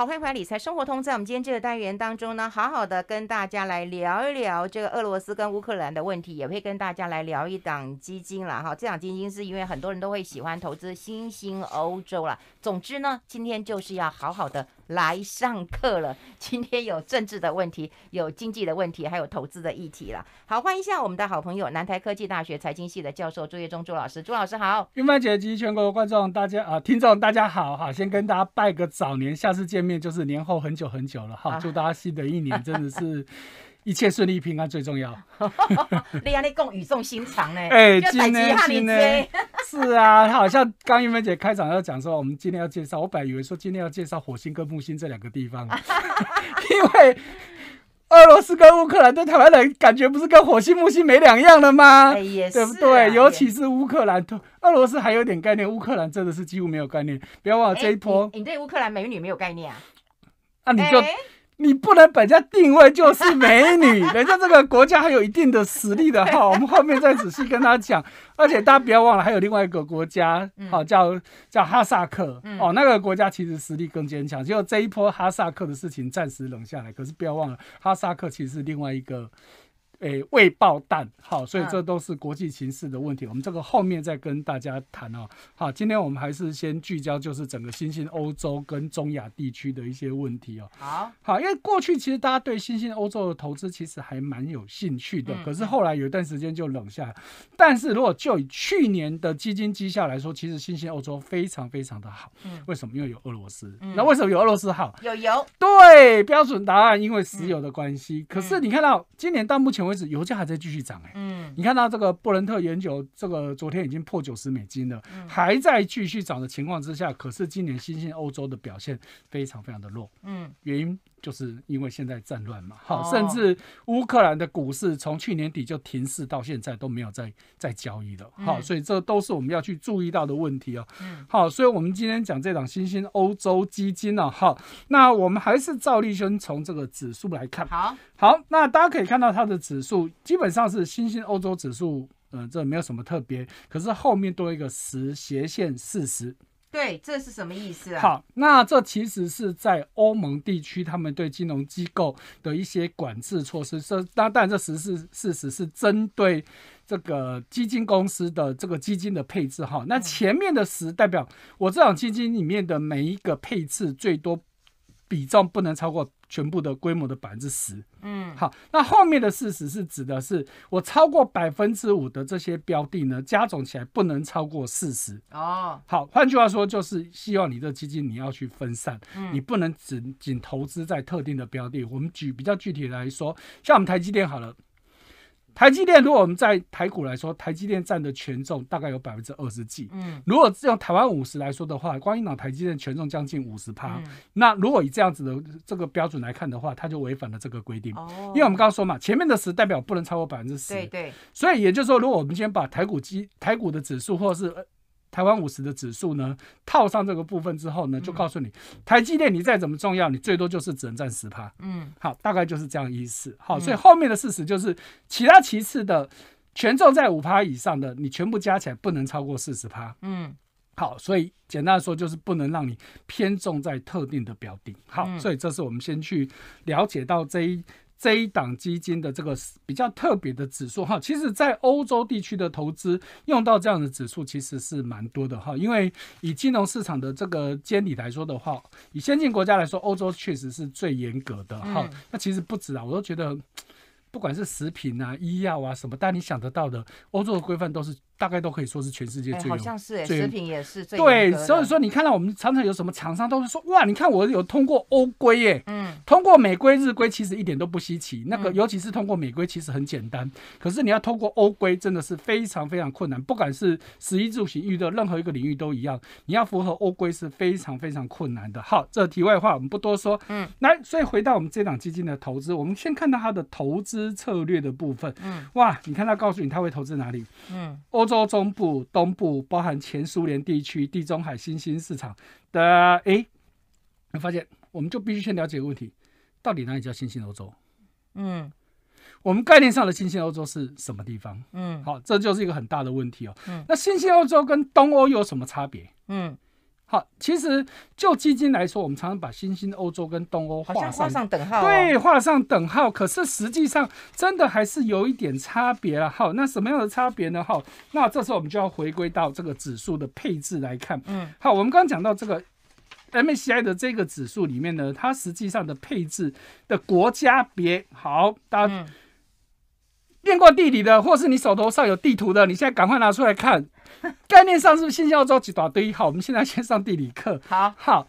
好，欢迎回来，理财生活通。在我们今天这个单元当中呢，好好的跟大家来聊一聊这个俄罗斯跟乌克兰的问题，也会跟大家来聊一档基金了哈。这档基金是因为很多人都会喜欢投资新兴欧洲了。总之呢，今天就是要好好的。来上课了，今天有政治的问题，有经济的问题，还有投资的议题了。好，欢迎一下我们的好朋友南台科技大学财经系的教授朱业忠朱老师，朱老师好。云曼姐及全国观众大家啊，听众大家好，好，先跟大家拜个早年，下次见面就是年后很久很久了。好，祝大家新的一年真的是。一切顺利平安最重要。你看那共语重心长呢，哎，今天是啊，他好像刚玉芬姐开场要讲说，我们今天要介绍，我本来以为说今天要介绍火星跟木星这两个地方，因为俄罗斯跟乌克兰对台湾人感觉不是跟火星木星没两样了吗？对不对？尤其是乌克兰，俄罗斯还有点概念，乌克兰真的是几乎没有概念。不要忘了这一波，你对乌克兰美女没有概念啊？那你就。你不能本家定位就是美女，人家这个国家还有一定的实力的哈。我们后面再仔细跟他讲，而且大家不要忘了，还有另外一个国家，好叫叫哈萨克，哦，那个国家其实实力更坚强。果这一波哈萨克的事情暂时冷下来，可是不要忘了，哈萨克其实是另外一个。诶，未爆弹，好，所以这都是国际形势的问题。我们这个后面再跟大家谈哦。好，今天我们还是先聚焦，就是整个新兴欧洲跟中亚地区的一些问题哦。好，好，因为过去其实大家对新兴欧洲的投资其实还蛮有兴趣的，可是后来有一段时间就冷下来。但是如果就以去年的基金绩效来说，其实新兴欧洲非常非常的好。嗯，为什么？因为有俄罗斯。嗯，那为什么有俄罗斯好？有油。对，标准答案，因为石油的关系。可是你看到今年到目前为止。油价还在继续涨，哎，嗯，你看到这个布伦特原酒，这个昨天已经破九十美金了，还在继续涨的情况之下，可是今年新兴欧洲的表现非常非常的弱，嗯，原因。就是因为现在战乱嘛，好，甚至乌克兰的股市从去年底就停市，到现在都没有再再交易了，好，所以这都是我们要去注意到的问题哦。嗯，好，所以我们今天讲这档新兴欧洲基金呢，哈，那我们还是照例先从这个指数来看。好，好，那大家可以看到它的指数基本上是新兴欧洲指数，嗯，这没有什么特别，可是后面多一个十斜线四十。对，这是什么意思啊？好，那这其实是在欧盟地区，他们对金融机构的一些管制措施。这当然，这实事事实是针对这个基金公司的这个基金的配置哈。那前面的十代表我这种基金里面的每一个配置最多比重不能超过。全部的规模的百分之十，嗯，好，那后面的四十是指的是我超过百分之五的这些标的呢，加总起来不能超过四十。哦，好，换句话说就是希望你这基金你要去分散，你不能仅仅投资在特定的标的。我们举比较具体来说，像我们台积电好了。台积电，如果我们在台股来说，台积电占的权重大概有百分之二十几。嗯，如果用台湾五十来说的话，光一党台积电权重将近五十趴。那如果以这样子的这个标准来看的话，它就违反了这个规定。哦，因为我们刚刚说嘛，前面的十代表不能超过百分之十。对对。所以也就是说，如果我们先把台股基台股的指数或是台湾五十的指数呢，套上这个部分之后呢，就告诉你，台积电你再怎么重要，你最多就是只能占十趴。嗯，好，大概就是这样意思。好，所以后面的事实就是，其他其次的权重在五趴以上的，你全部加起来不能超过四十趴。嗯，好，所以简单说就是不能让你偏重在特定的标的。好，所以这是我们先去了解到这一。这一档基金的这个比较特别的指数哈，其实在欧洲地区的投资用到这样的指数其实是蛮多的哈，因为以金融市场的这个监理来说的话，以先进国家来说，欧洲确实是最严格的哈。那其实不止啊，我都觉得，不管是食品啊、医药啊什么，但你想得到的，欧洲的规范都是。大概都可以说是全世界最，好像是食品也是最对，所以说你看到我们常常有什么厂商都是说哇，你看我有通过欧规耶，嗯，通过美规日规其实一点都不稀奇，那个尤其是通过美规其实很简单，可是你要通过欧规真的是非常非常困难，不管是十一住行遇到任何一个领域都一样，你要符合欧规是非常非常困难的。好，这题外话我们不多说，嗯，来，所以回到我们这档基金的投资，我们先看到它的投资策略的部分，嗯，哇，你看他告诉你他会投资哪里，嗯，欧。洲中部、东部，包含前苏联地区、地中海新兴市场的，哎，你发现我们就必须先了解一个问题：到底哪里叫新兴欧洲？嗯，我们概念上的新兴欧洲是什么地方？嗯，好，这就是一个很大的问题哦。嗯，那新兴欧洲跟东欧有什么差别？嗯。好，其实就基金来说，我们常常把新兴欧洲跟东欧画上等号，对，画上等号。可是实际上真的还是有一点差别了。好，那什么样的差别呢？好，那这时候我们就要回归到这个指数的配置来看。嗯，好，我们刚刚讲到这个 m A c i 的这个指数里面呢，它实际上的配置的国家别，好，大家。练过地理的，或是你手头上有地图的，你现在赶快拿出来看。概念上是不是信息要着急打堆？好，我们现在先上地理课。好，好，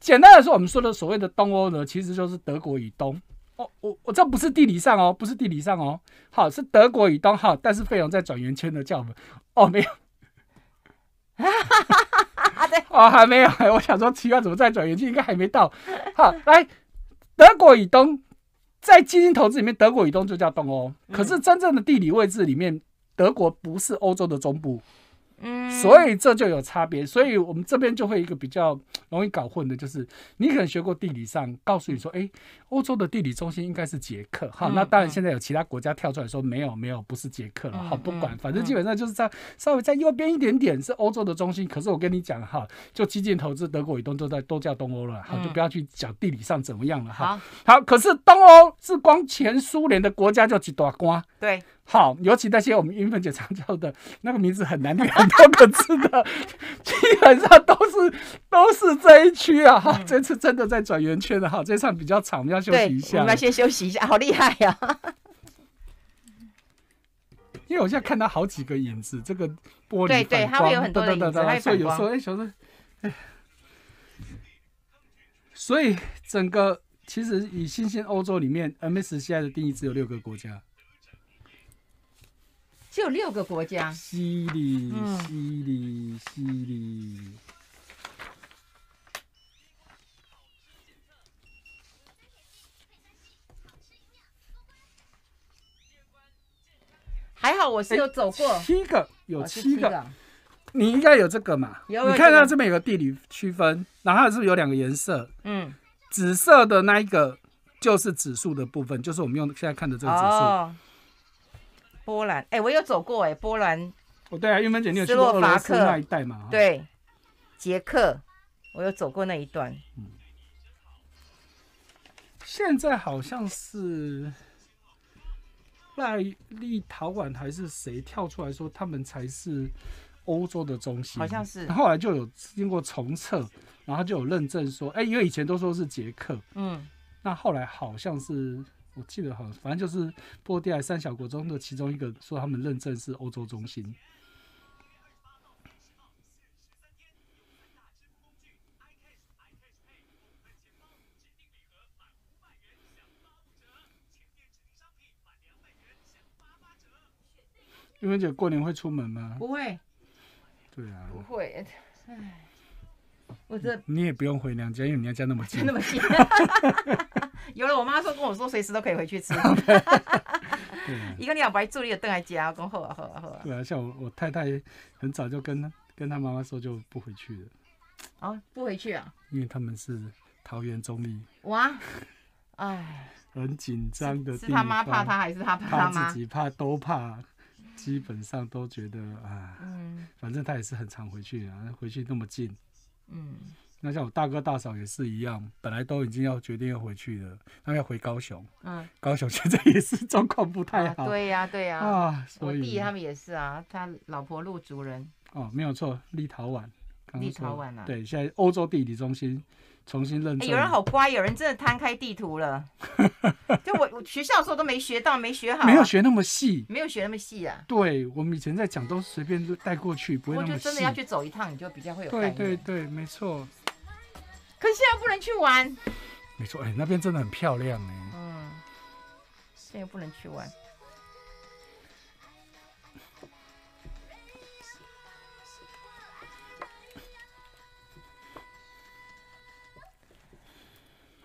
简单来说，我们说的所谓的东欧呢，其实就是德国以东。哦，我我这不是地理上哦，不是地理上哦。好，是德国以东。好，但是费用在转圆圈的叫我们。哦，没有。啊，对，哦，还没有。我想说，奇怪，怎么在转圆圈？应该还没到。好，来，德国以东。在基金投资里面，德国以东就叫东欧，可是真正的地理位置里面，德国不是欧洲的中部。所以这就有差别，所以我们这边就会一个比较容易搞混的，就是你可能学过地理上，告诉你说，哎，欧洲的地理中心应该是捷克哈。那当然现在有其他国家跳出来说，没有没有，不是捷克了。好，不管，反正基本上就是在稍微在右边一点点是欧洲的中心。可是我跟你讲哈，就基建投资，德国以东都在都叫东欧了。好，就不要去讲地理上怎么样了哈。好，可是东欧是光前苏联的国家就几大瓜。对。好，尤其那些我们云文姐常叫的那个名字很难很多个字的，基本上都是都是这一区啊。好，这次真的在转圆圈的哈，这场比较长，要休息一下。我们先休息一下，好厉害呀！因为我现在看到好几个影子，这个玻璃对窗，等等等等。所以有时候，哎，小所以整个其实以新兴欧洲里面，MS 现在的定义只有六个国家。就六个国家。是还好我是有走过。七个，有七个。你应该有这个嘛？你看它这边有个地理区分，然后是不是有两个颜色？嗯，紫色的那一个就是指数的部分，就是我们用现在看的这个指数。波兰，哎，我有走过，哎，波兰，哦，对啊，玉文姐，你有去过斯克那一带嘛？对，捷克，我有走过那一段。嗯，现在好像是在立陶宛还是谁跳出来说他们才是欧洲的中心？好像是。后来就有经过重测，然后就有认证说，哎，因为以前都说是捷克，嗯，那后来好像是。我记得好像，反正就是波地亚三小国中的其中一个，说他们认证是欧洲中心。因为姐过年会出门吗？不会。对啊。不会，唉。我这你也不用回娘家，因为娘家那么近。那么近，有了我妈说跟我说，随时都可以回去吃。啊，一个你两白助理的邓来家，啊，讲好啊好啊好啊。对啊，像我我太太很早就跟跟他妈妈说就不回去了。啊，不回去啊？因为他们是桃园中立。哇，哎，很紧张的。是他妈怕他，还是他怕他妈？自己怕都怕，基本上都觉得啊，嗯，反正他也是很常回去啊，回去那么近。嗯，那像我大哥大嫂也是一样，本来都已经要决定要回去了，他们要回高雄。嗯，高雄现在也是状况不太好。对呀，对呀。啊，我弟他们也是啊，他老婆立族人。哦，没有错，立陶宛。立陶宛啊，对，现在欧洲地理中心。重新认有人好乖，有人真的摊开地图了。就我我学校的时候都没学到，没学好，没有学那么细，没有学那么细啊。对，我们以前在讲都随便带过去，不会那么细。真的要去走一趟，你就比较会有概念。对对对，没错。可是现在不能去玩。没错，哎，那边真的很漂亮哎。嗯，现在不能去玩。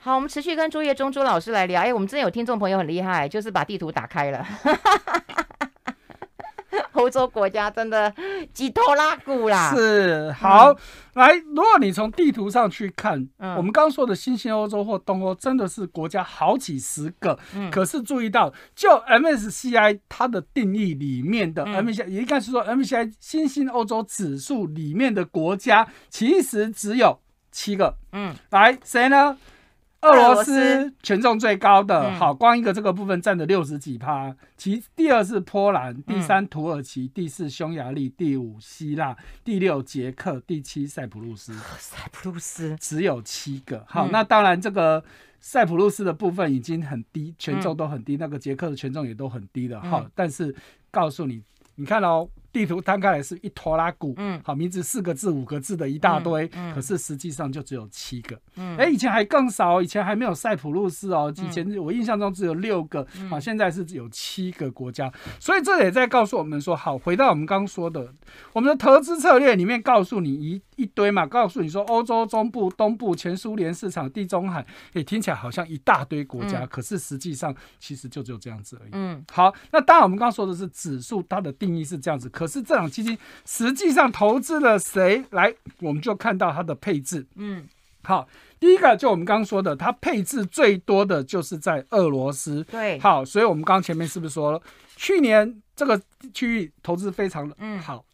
好，我们持续跟朱叶中朱老师来聊。哎，我们之前有听众朋友很厉害，就是把地图打开了，欧洲国家真的几头拉骨啦。是，好来，如果你从地图上去看，我们刚刚说的新兴欧洲或东欧，真的是国家好几十个。可是注意到，就 MSCI 它的定义里面的 MSCI，应该是说 MSCI 新兴欧洲指数里面的国家，其实只有七个。嗯，来谁呢？俄罗斯权重最高的，好，光一个这个部分占了六十几趴。其第二是波兰，第三土耳其，第四匈牙利，第五希腊，第六捷克，第七塞浦路斯。塞浦路斯只有七个，好，那当然这个塞浦路斯的部分已经很低，权重都很低。那个捷克的权重也都很低的，好，但是告诉你，你看哦，地图摊开来是一坨拉骨，嗯，好，名字四个字、五个字的一大堆，嗯，可是实际上就只有七个，嗯，哎，以前还更少，以前还没有塞浦路斯哦，以前我印象中只有六个，好，现在是有七个国家，所以这也在告诉我们说，好，回到我们刚说的，我们的投资策略里面告诉你一一堆嘛，告诉你说欧洲中部、东部、前苏联市场、地中海，哎，听起来好像一大堆国家，可是实际上其实就只有这样子而已，嗯，好，那当然我们刚说的是指数，它的定义是这样子。可是这种基金实际上投资了谁来，我们就看到它的配置。嗯，好，第一个就我们刚刚说的，它配置最多的就是在俄罗斯。对，好，所以我们刚前面是不是说，去年这个区域投资非常的嗯好，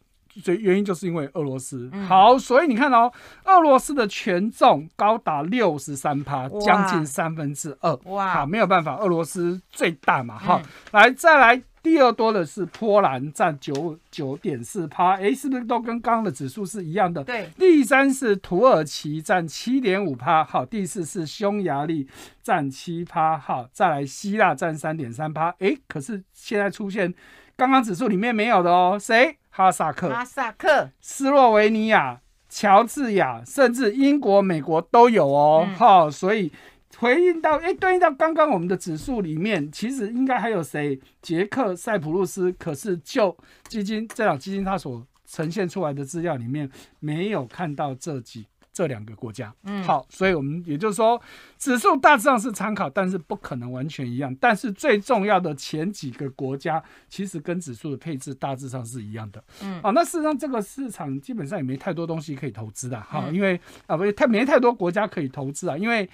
所以原因就是因为俄罗斯。好，所以你看哦，俄罗斯的权重高达六十三趴，将近三分之二。哇，好，没有办法，俄罗斯最大嘛。好，来再来。第二多的是波兰，占九九点四趴，哎，是不是都跟刚刚的指数是一样的？对。第三是土耳其，占七点五趴。好，第四是匈牙利，占七趴。好，再来希腊，占三点三趴。哎，可是现在出现刚刚指数里面没有的哦，谁？哈萨克、哈萨克、斯洛维尼亚、乔治亚，甚至英国、美国都有哦。好，所以。回应到，哎，对应到刚刚我们的指数里面，其实应该还有谁？杰克、塞浦路斯。可是就基金这两基金，它所呈现出来的资料里面，没有看到这几这两个国家。嗯，好，所以我们也就是说，指数大致上是参考，但是不可能完全一样。但是最重要的前几个国家，其实跟指数的配置大致上是一样的。嗯，好，那事实上这个市场基本上也没太多东西可以投资的哈，因为啊，不，太没太多国家可以投资啊，因为。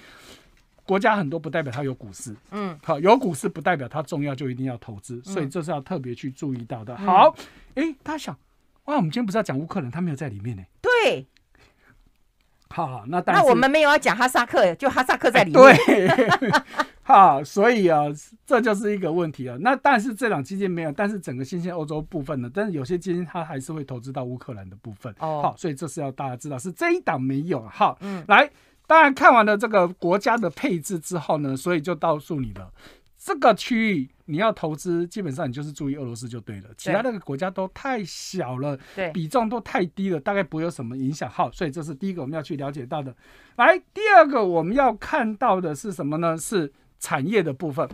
国家很多不代表它有股市，嗯，好，有股市不代表它重要就一定要投资，所以这是要特别去注意到的。好，哎，大家想，哇，我们今天不是要讲乌克兰，他没有在里面呢。对，好，那那我们没有要讲哈萨克，就哈萨克在里面。对，好，所以啊，这就是一个问题啊。那但是这档基金没有，但是整个新兴欧洲部分呢，但是有些基金它还是会投资到乌克兰的部分。哦，好，所以这是要大家知道，是这一档没有。好，嗯，来。当然，看完了这个国家的配置之后呢，所以就告诉你了，这个区域你要投资，基本上你就是注意俄罗斯就对了，其他那个国家都太小了，对，比重都太低了，大概不会有什么影响。好，所以这是第一个我们要去了解到的。来，第二个我们要看到的是什么呢？是产业的部分。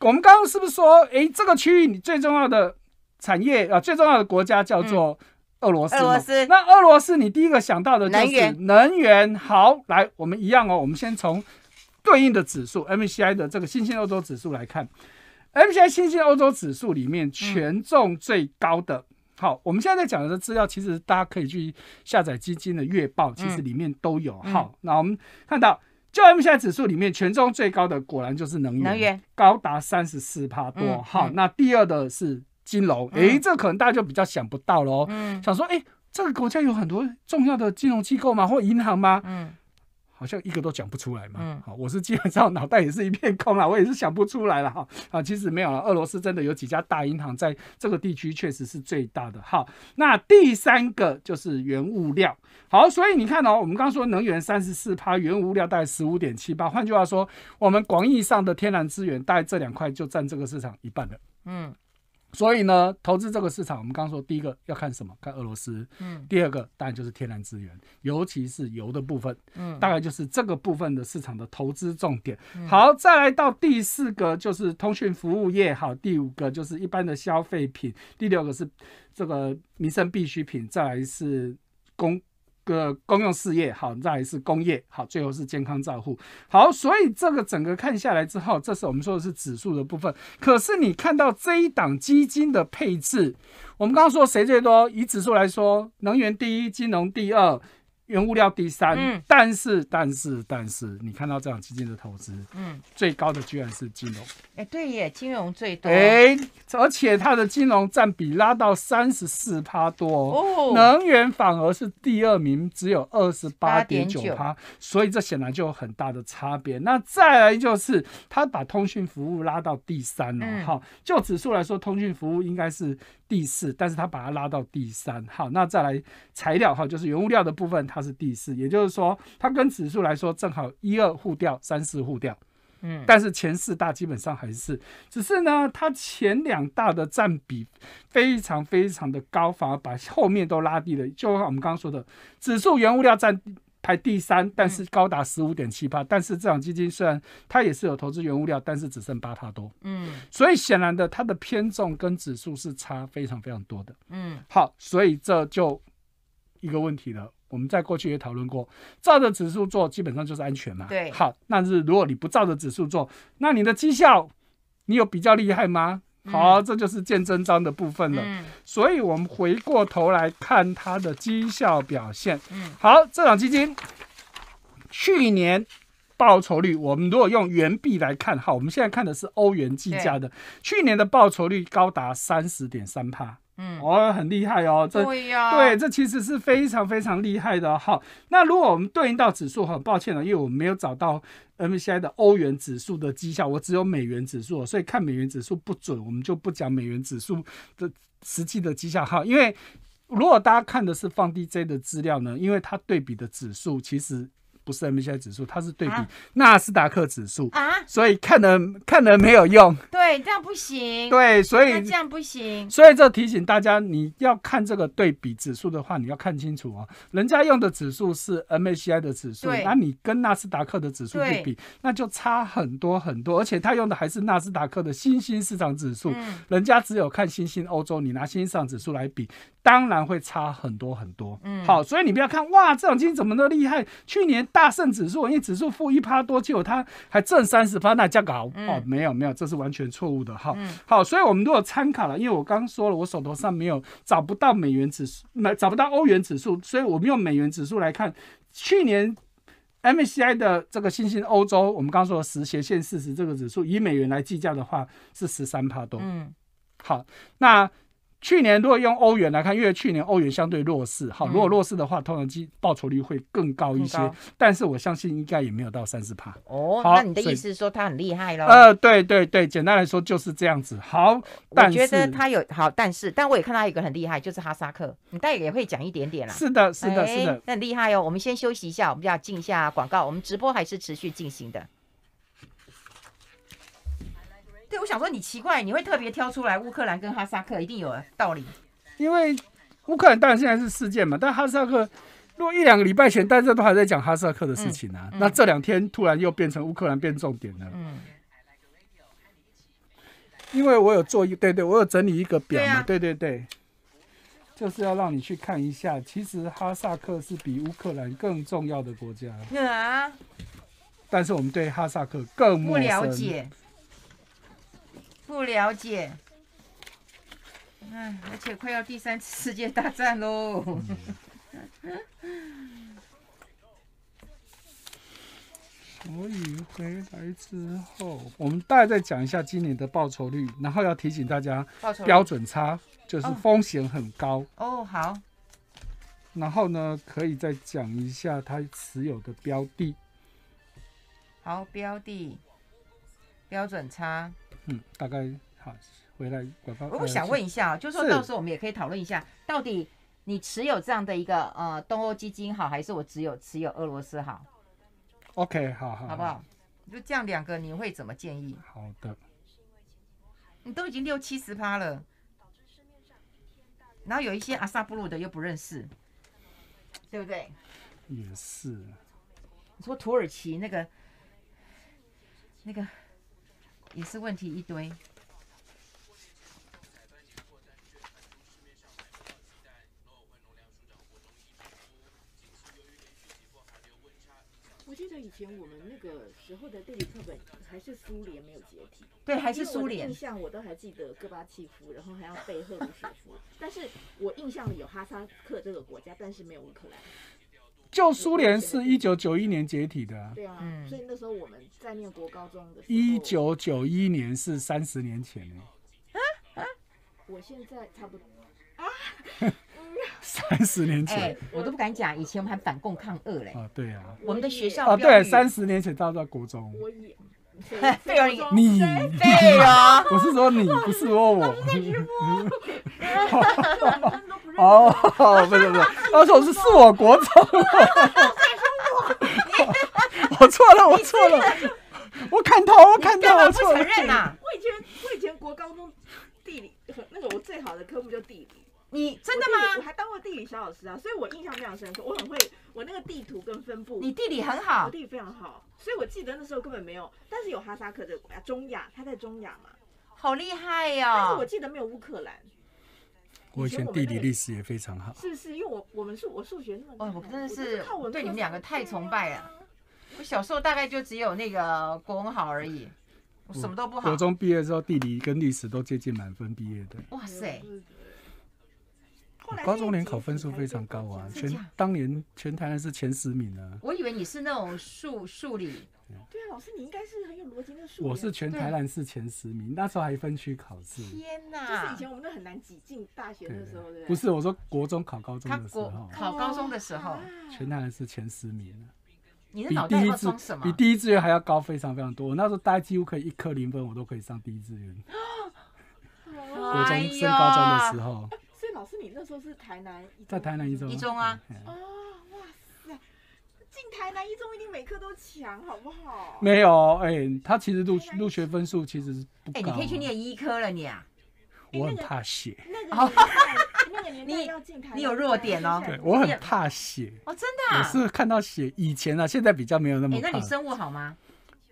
我们刚刚是不是说，诶，这个区域你最重要的产业啊，最重要的国家叫做？俄罗斯，那俄罗斯，你第一个想到的就是能源。能源好，来，我们一样哦，我们先从对应的指数 MCI 的这个新兴欧洲指数来看。MCI 新兴欧洲指数里面权重最高的，好，我们现在在讲的资料，其实大家可以去下载基金的月报，其实里面都有。好，那我们看到，就 MCI 指数里面权重最高的，果然就是能源，能源高达三十四帕多。好，那第二的是。金融，哎，这可能大家就比较想不到喽。想说，哎，这个国家有很多重要的金融机构吗？或银行吗？嗯，好像一个都讲不出来嘛。嗯，好，我是基本上脑袋也是一片空了，我也是想不出来了哈。啊，其实没有了，俄罗斯真的有几家大银行在这个地区确实是最大的。好，那第三个就是原物料。好，所以你看哦，我们刚刚说能源三十四趴，原物料大概十五点七八。换句话说，我们广义上的天然资源大概这两块就占这个市场一半了。嗯。所以呢，投资这个市场，我们刚刚说第一个要看什么？看俄罗斯，嗯，第二个当然就是天然资源，尤其是油的部分，嗯，大概就是这个部分的市场的投资重点。好，再来到第四个就是通讯服务业，好，第五个就是一般的消费品，第六个是这个民生必需品，再来是公。个公用事业好，再是工业好，最后是健康照护好，所以这个整个看下来之后，这是我们说的是指数的部分。可是你看到这一档基金的配置，我们刚刚说谁最多？以指数来说，能源第一，金融第二。原物料第三，但是但是但是，你看到这种基金的投资，嗯，最高的居然是金融，哎，对耶，金融最多，哎，而且它的金融占比拉到三十四趴多哦，能源反而是第二名，只有二十八点九趴，所以这显然就有很大的差别。那再来就是，他把通讯服务拉到第三了，好，就指数来说，通讯服务应该是。第四，但是他把它拉到第三，好，那再来材料哈，就是原物料的部分，它是第四，也就是说，它跟指数来说，正好一二互调，三四互调，嗯，但是前四大基本上还是，只是呢，它前两大的占比非常非常的高，反而把后面都拉低了，就像我们刚刚说的，指数原物料占。排第三，但是高达十五点七八，但是这场基金虽然它也是有投资原物料，但是只剩八帕多，嗯，所以显然的，它的偏重跟指数是差非常非常多的，嗯，好，所以这就一个问题了。我们在过去也讨论过，照着指数做，基本上就是安全嘛，对，好，那是如果你不照着指数做，那你的绩效，你有比较厉害吗？好，这就是见真章的部分了。嗯，所以我们回过头来看它的绩效表现。嗯，好，这档基金去年报酬率，我们如果用元币来看，哈，我们现在看的是欧元计价的，去年的报酬率高达三十点三帕。嗯，哦，很厉害哦。对呀。对，这其实是非常非常厉害的。哈，那如果我们对应到指数，很抱歉了，因为我们没有找到。m c i 的欧元指数的绩效，我只有美元指数，所以看美元指数不准，我们就不讲美元指数的实际的绩效哈。因为如果大家看的是放 DJ 的资料呢，因为它对比的指数其实。不是 m A c i 指数，它是对比纳斯达克指数啊，所以看的看的没有用。对，这样不行。对，所以这样不行。所以这提醒大家，你要看这个对比指数的话，你要看清楚啊。人家用的指数是 m A c i 的指数，那你跟纳斯达克的指数去比，那就差很多很多。而且他用的还是纳斯达克的新兴市场指数，人家只有看新兴欧洲，你拿新兴市场指数来比，当然会差很多很多。嗯，好，所以你不要看哇，这种基金怎么那么厉害？去年大。大胜指数，因为指数负一趴多，结果它还挣三十趴，那叫搞哦！没有没有，这是完全错误的哈。好，所以，我们如果参考了，因为我刚说了，我手头上没有找不到美元指数，买找不到欧元指数，所以我们用美元指数来看，去年 MSCI 的这个新兴欧洲，我们刚说十斜线四十这个指数，以美元来计价的话是十三趴多。嗯，好，那。去年如果用欧元来看，因为去年欧元相对弱势，好，如果弱势的话，通常机报酬率会更高一些。但是我相信应该也没有到三十趴。哦，那你的意思是说它很厉害喽？呃，对对对，简单来说就是这样子。好，我觉得它有好，但是但我也看到一个很厉害，就是哈萨克，你待也会讲一点点啦。是的，是的，是的，很厉害哦。我们先休息一下，我们要进下广告，我们直播还是持续进行的。对，我想说你奇怪，你会特别挑出来乌克兰跟哈萨克，一定有道理。因为乌克兰当然现在是事件嘛，但哈萨克如果一两个礼拜前大家都还在讲哈萨克的事情啊，那这两天突然又变成乌克兰变重点了。嗯。因为我有做一，对对，我有整理一个表嘛，对对对，就是要让你去看一下，其实哈萨克是比乌克兰更重要的国家。啊。但是我们对哈萨克更不了解。不了解，嗯，而且快要第三次世界大战喽！所以回来之后，我们大概再讲一下今年的报酬率，然后要提醒大家，报酬标准差就是风险很高哦。好，然后呢，可以再讲一下他持有的标的。好，标的标准差。嗯，大概好，回来我想问一下，就是说到时候我们也可以讨论一下，到底你持有这样的一个呃东欧基金好，还是我只有持有俄罗斯好？OK，好，好好不好？就这样两个，你会怎么建议？好的。你都已经六七十趴了，然后有一些阿萨布鲁的又不认识，对不对？也是。你说土耳其那个，那个。也是问题一堆。我记得以前我们那个时候的地理课本还是苏联没有解体。对，还是苏联。印象我都还记得戈巴契夫，然后还要背赫鲁晓夫。但是我印象里有哈萨克这个国家，但是没有乌克兰。就苏联是1991年解体的啊，对啊，嗯，所以那时候我们在念国高中的。时候，1991年是三十年前哎，啊啊，我现在差不多啊，三十年前，我都不敢讲，以前我们还反共抗俄嘞，啊对啊，我们的学校啊对，三十年前到到国中。对呀，你对呀，我是说你，不是说我。哦，不是不是，那时候是是我国中。我错了，我错了，我砍头，我砍头，我承认我以前，我以前国高中地理，那个我最好的科目就地理。你真的吗？我还当过地理小老师啊，所以我印象非常深。刻。我很会，我那个地图跟分布。你地理很好，我地理非常好。所以我记得那时候根本没有，但是有哈萨克这个国家，中亚，他在中亚嘛。好厉害呀！但是我记得没有乌克兰。我以前地理历史也非常好。是是，因为我我们数我数学那么……哦，我真的是对你们两个太崇拜了。我小时候大概就只有那个国文好而已。我什么都不好。高中毕业之后，地理跟历史都接近满分毕业的。哇塞！高中联考分数非常高啊，全当年全台湾是前十名啊。我以为你是那种数数理，对啊，老师你应该是很有逻辑的数我是全台南市前十名，那时候还分区考试。天哪！就是以前我们都很难挤进大学的时候，对不是，我说国中考高中的时候，考高中的时候，全台湾是前十名啊。比第一志愿还要高，非常非常多。那时候大家几乎可以一科零分，我都可以上第一志愿。国中升高中的时候。老师，你那时候是台南在台南一中一中啊哦，哇塞！进台南一中一定每科都强，好不好？没有哎，他其实入入学分数其实是不。哎，你可以去念医科了你啊！我很怕血。你你有弱点哦。对，我很怕血。哦，真的？是看到血以前啊，现在比较没有那么。哎，那你生物好吗？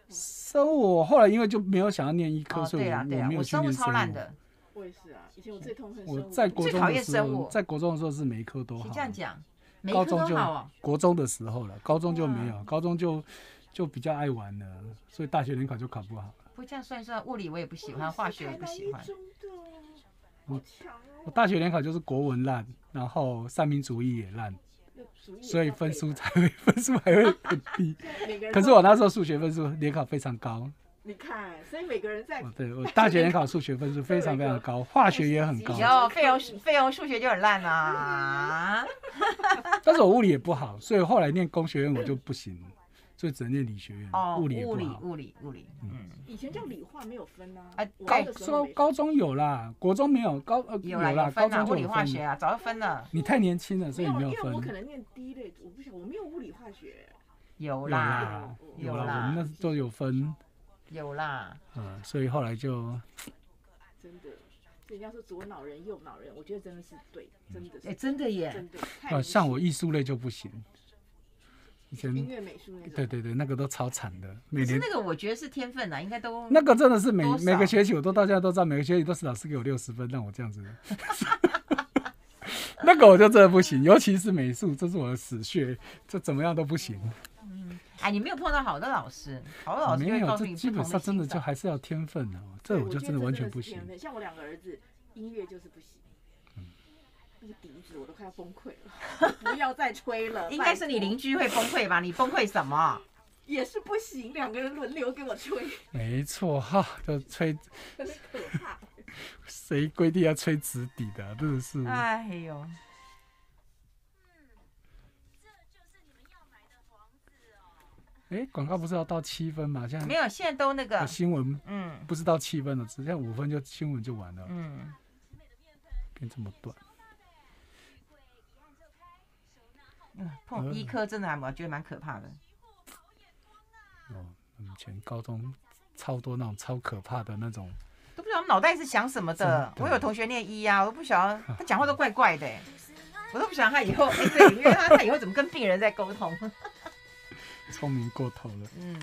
生物后来因为就没有想要念医科，所以我没有。我生物超烂的。我也是啊，以前我最通顺。我在国中的时候，在国中的时候是每一科都好。这样讲，高中就国中的时候了，高中就没有，高中就就比较爱玩了，所以大学联考就考不好了。不这样算算，物理我也不喜欢，化学也不喜欢。我我大学联考就是国文烂，然后三民主义也烂，所以分数才会 分数还会很低。可是我那时候数学分数联考非常高。你看，所以每个人在对我 大学人考数学分数非常非常高，化学也很高。然后费用费用数学就很烂啦。啊！但是我物理也不好，所以后来念工学院我就不行所以只能念理学院。哦，物理物理物理物理，嗯，以前叫理化没有分啊。哎，高说高中有啦，国中没有，高呃有啦，高中物理化学啊，早就分了。你太年轻了，所以没有分。因为我可能念低类，我不想我没有物理化学。有啦，有啦，我们那时候有分。有啦，嗯，所以后来就真的，人家说左脑人右脑人，我觉得真的是对的，真的，哎，真的耶，啊，像我艺术类就不行，以前音乐美术类，对对对，那个都超惨的，每年那个我觉得是天分啊，应该都那个真的是每每个学期我都大家都知道，每个学期都是老师给我六十分，让我这样子，那个我就真的不行，尤其是美术，这是我的死穴，这怎么样都不行。哎，你没有碰到好的老师，好老师没有，这基本上真的就还是要天分的，这我就真的完全不行。像我两个儿子，音乐就是不行，那个笛子我都快要崩溃了，不要再吹了。应该是你邻居会崩溃吧？你崩溃什么？也是不行，两个人轮流给我吹。没错哈，就吹，真是可怕。谁规定要吹直笛的？真的是？哎呦。哎，广告不是要到七分嘛？现在没有，现在都那个新闻，嗯，不是到七分了，只剩五分就新闻就完了。嗯，变这么短。嗯，碰医科真的还蛮觉得蛮可怕的。哦，以前高中超多那种超可怕的那种，都不知得我们脑袋是想什么的。我有同学念医呀，我都不晓得 他讲话都怪怪的，我都不晓得他以后因为他他以后怎么跟病人在沟通？聪明过头了。嗯。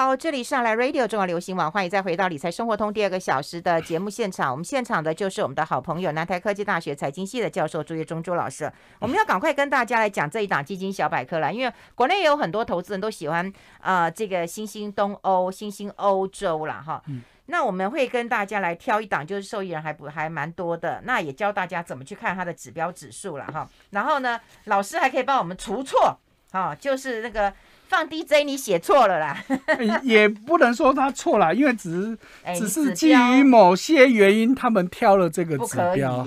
好，这里是来 Radio 中国流行网，欢迎再回到理财生活通第二个小时的节目现场。我们现场的就是我们的好朋友南台科技大学财经系的教授朱月中朱老师。我们要赶快跟大家来讲这一档基金小百科了，因为国内也有很多投资人都喜欢啊，这个新兴东欧、新兴欧洲了哈。嗯。那我们会跟大家来挑一档，就是受益人还不还蛮多的。那也教大家怎么去看它的指标指数了哈。然后呢，老师还可以帮我们除错啊，就是那个。放 D J 你写错了啦，也不能说他错了，因为只是只是基于某些原因，他们挑了这个指标，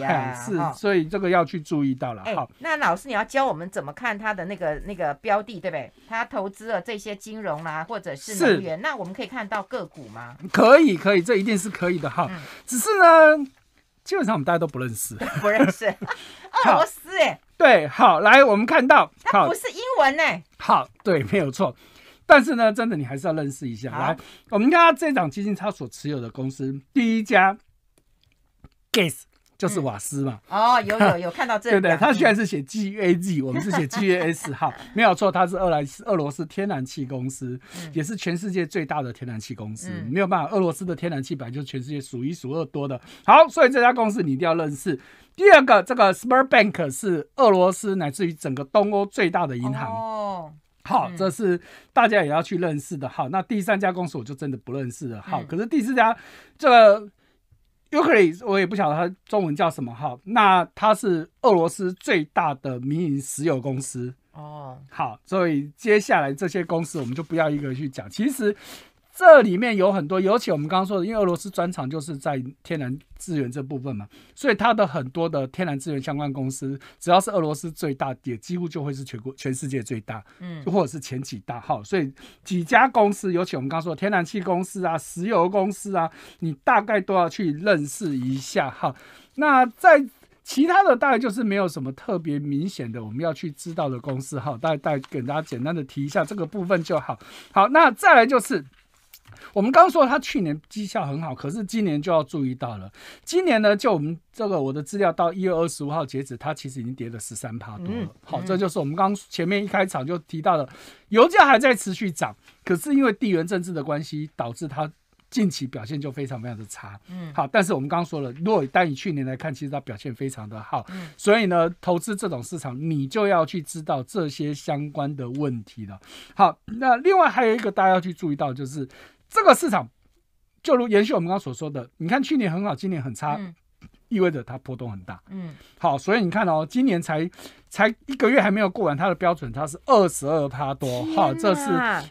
所以这个要去注意到了。好，那老师你要教我们怎么看他的那个那个标的，对不对？他投资了这些金融啦，或者是能源，那我们可以看到个股吗？可以，可以，这一定是可以的哈。只是呢，基本上我们大家都不认识，不认识 俄罗斯哎。对，好，来，我们看到，它不是英文嘞。好，对，没有错。但是呢，真的你还是要认识一下。来，我们看他这档基金，它所持有的公司，第一家，Guess。就是瓦斯嘛，哦，有有 有看到这，对对？他虽然是写 G A Z，我们是写 G A S，哈，没有错，他是俄斯俄罗斯天然气公司，也是全世界最大的天然气公司，没有办法，俄罗斯的天然气本来就是全世界数一数二多的。好，所以这家公司你一定要认识。第二个，这个 s p e r b a n k 是俄罗斯乃至于整个东欧最大的银行，哦。好，这是大家也要去认识的。好，那第三家公司我就真的不认识了。好，可是第四家这。u k r a i e 我也不晓得它中文叫什么哈。那它是俄罗斯最大的民营石油公司哦。好，所以接下来这些公司我们就不要一个去讲。其实。这里面有很多，尤其我们刚刚说的，因为俄罗斯专长就是在天然资源这部分嘛，所以它的很多的天然资源相关公司，只要是俄罗斯最大，也几乎就会是全国、全世界最大，嗯，或者是前几大号。所以几家公司，尤其我们刚刚说的天然气公司啊、石油公司啊，你大概都要去认识一下哈。那在其他的大概就是没有什么特别明显的我们要去知道的公司哈，大概、大概给大家简单的提一下这个部分就好。好，那再来就是。我们刚刚说他去年绩效很好，可是今年就要注意到了。今年呢，就我们这个我的资料到一月二十五号截止，它其实已经跌了十三趴多了。好，这就是我们刚前面一开场就提到的，油价还在持续涨，可是因为地缘政治的关系，导致它近期表现就非常非常的差。嗯，好，但是我们刚刚说了，如果单以去年来看，其实它表现非常的好。嗯，所以呢，投资这种市场，你就要去知道这些相关的问题了。好，那另外还有一个大家要去注意到就是。这个市场，就如延续我们刚刚所说的，你看去年很好，今年很差，意味着它波动很大。嗯，好，所以你看哦，今年才才一个月还没有过完，它的标准差是二十二趴多，哈，这是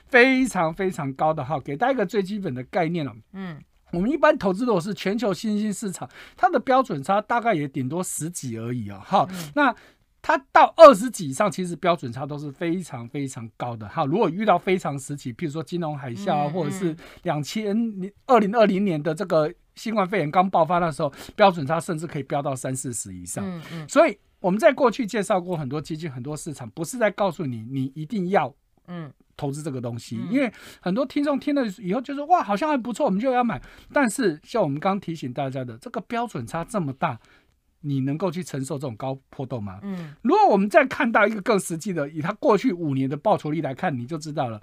非常非常高的，哈，给大家一个最基本的概念了。嗯，我们一般投资的是全球新兴市场，它的标准差大概也顶多十几而已啊，哈，那。它到二十几以上，其实标准差都是非常非常高的哈。如果遇到非常时期，譬如说金融海啸啊，或者是两千年二零二零年的这个新冠肺炎刚爆发的时候，标准差甚至可以飙到三四十以上。嗯嗯。所以我们在过去介绍过很多基金、很多市场，不是在告诉你你一定要嗯投资这个东西，因为很多听众听了以后就说哇，好像还不错，我们就要买。但是像我们刚提醒大家的，这个标准差这么大。你能够去承受这种高波动吗？嗯，如果我们再看到一个更实际的，以它过去五年的报酬率来看，你就知道了。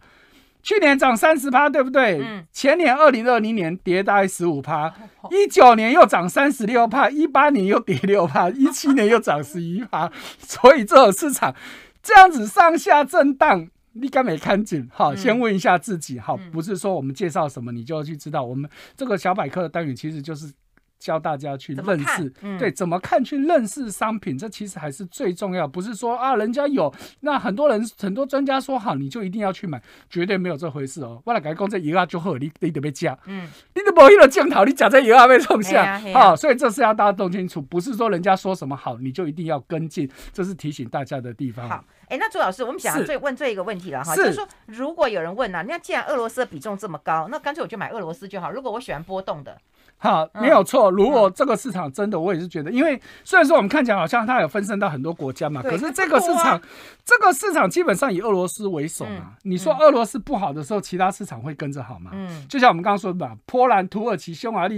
去年涨三十趴，对不对？嗯。前年二零二零年跌大概十五趴，一九年又涨三十六趴，一八年又跌六趴，一七年又涨十一趴。所以这种市场这样子上下震荡，你该没看紧哈？先问一下自己哈，不是说我们介绍什么你就要去知道，我们这个小百科的单元其实就是。教大家去认识，对怎么看去认识商品，这其实还是最重要。不是说啊，人家有那很多人很多专家说好，你就一定要去买，绝对没有这回事哦。我来改工这一个就喝你你得被加，嗯，你得别一路镜头，你加这油啊，别冲下啊。所以这是要大家弄清楚，不是说人家说什么好，你就一定要跟进，这是提醒大家的地方。好，哎，那朱老师，我们想最问这一个问题了哈，就是说，如果有人问呐，那既然俄罗斯的比重这么高，那干脆我就买俄罗斯就好。如果我喜欢波动的。好，没有错。如果这个市场真的，我也是觉得，因为虽然说我们看起来好像它有分身到很多国家嘛，可是这个市场，这个市场基本上以俄罗斯为首嘛。你说俄罗斯不好的时候，其他市场会跟着好吗？嗯，就像我们刚刚说的，波兰、土耳其、匈牙利、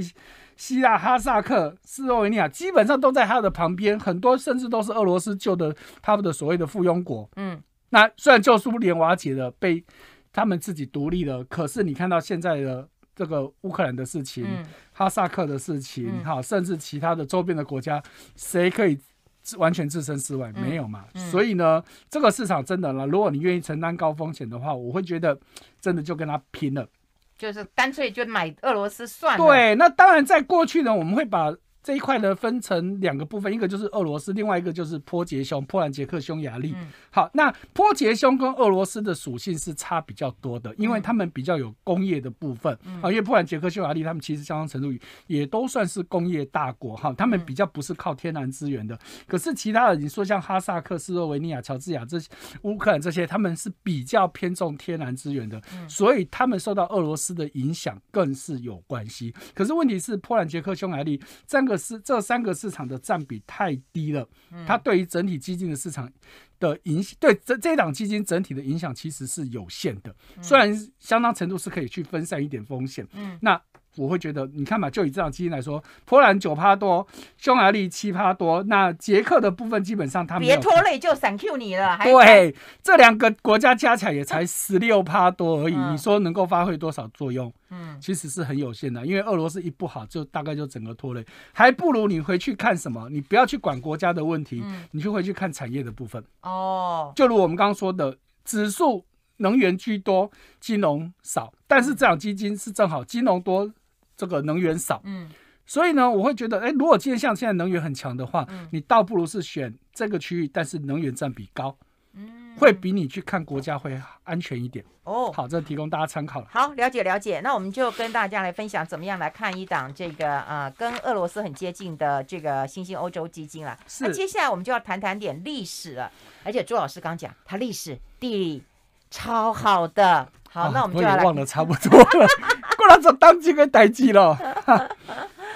希腊、哈萨克、斯洛维尼亚，基本上都在它的旁边，很多甚至都是俄罗斯旧的他们的所谓的附庸国。嗯，那虽然旧苏联瓦解了，被他们自己独立了，可是你看到现在的。这个乌克兰的事情，哈萨克的事情，哈，甚至其他的周边的国家，谁可以完全置身事外？没有嘛。所以呢，这个市场真的了，如果你愿意承担高风险的话，我会觉得真的就跟他拼了，就是干脆就买俄罗斯算了。对，那当然，在过去呢，我们会把。这一块呢，分成两个部分，一个就是俄罗斯，另外一个就是波杰匈、波兰、捷克、匈牙利。好，那波杰匈跟俄罗斯的属性是差比较多的，因为他们比较有工业的部分啊。因为波兰、捷克、匈牙利，他们其实相当程度也都算是工业大国哈。他们比较不是靠天然资源的，可是其他的，你说像哈萨克、斯洛维尼亚、乔治亚这些、乌克兰这些，他们是比较偏重天然资源的，所以他们受到俄罗斯的影响更是有关系。可是问题是，波兰、捷克、匈牙利三个。是这三个市场的占比太低了，它对于整体基金的市场的影响，对这这档基金整体的影响其实是有限的。虽然相当程度是可以去分散一点风险，嗯，那。我会觉得，你看嘛，就以这档基金来说，波兰九趴多，匈牙利七趴多，那捷克的部分基本上他们别拖累就闪 Q 你了。对，这两个国家加起来也才 十六趴多而已，你说能够发挥多少作用？嗯，其实是很有限的，因为俄罗斯一不好，就大概就整个拖累，还不如你回去看什么，你不要去管国家的问题，你就回去看产业的部分。哦，就如我们刚刚说的，指数能源居多，金融少，但是这档基金是正好金融多。这个能源少，嗯，所以呢，我会觉得，哎，如果今天像现在能源很强的话，你倒不如是选这个区域，但是能源占比高，嗯，会比你去看国家会安全一点哦。好，这提供大家参考。好，了解了解。那我们就跟大家来分享怎么样来看一档这个啊，跟俄罗斯很接近的这个新兴欧洲基金了。是。那接下来我们就要谈谈点历史了，而且朱老师刚讲他历史地理超好的，好，那我们就要忘了 差不多了。过来做当今的代志了，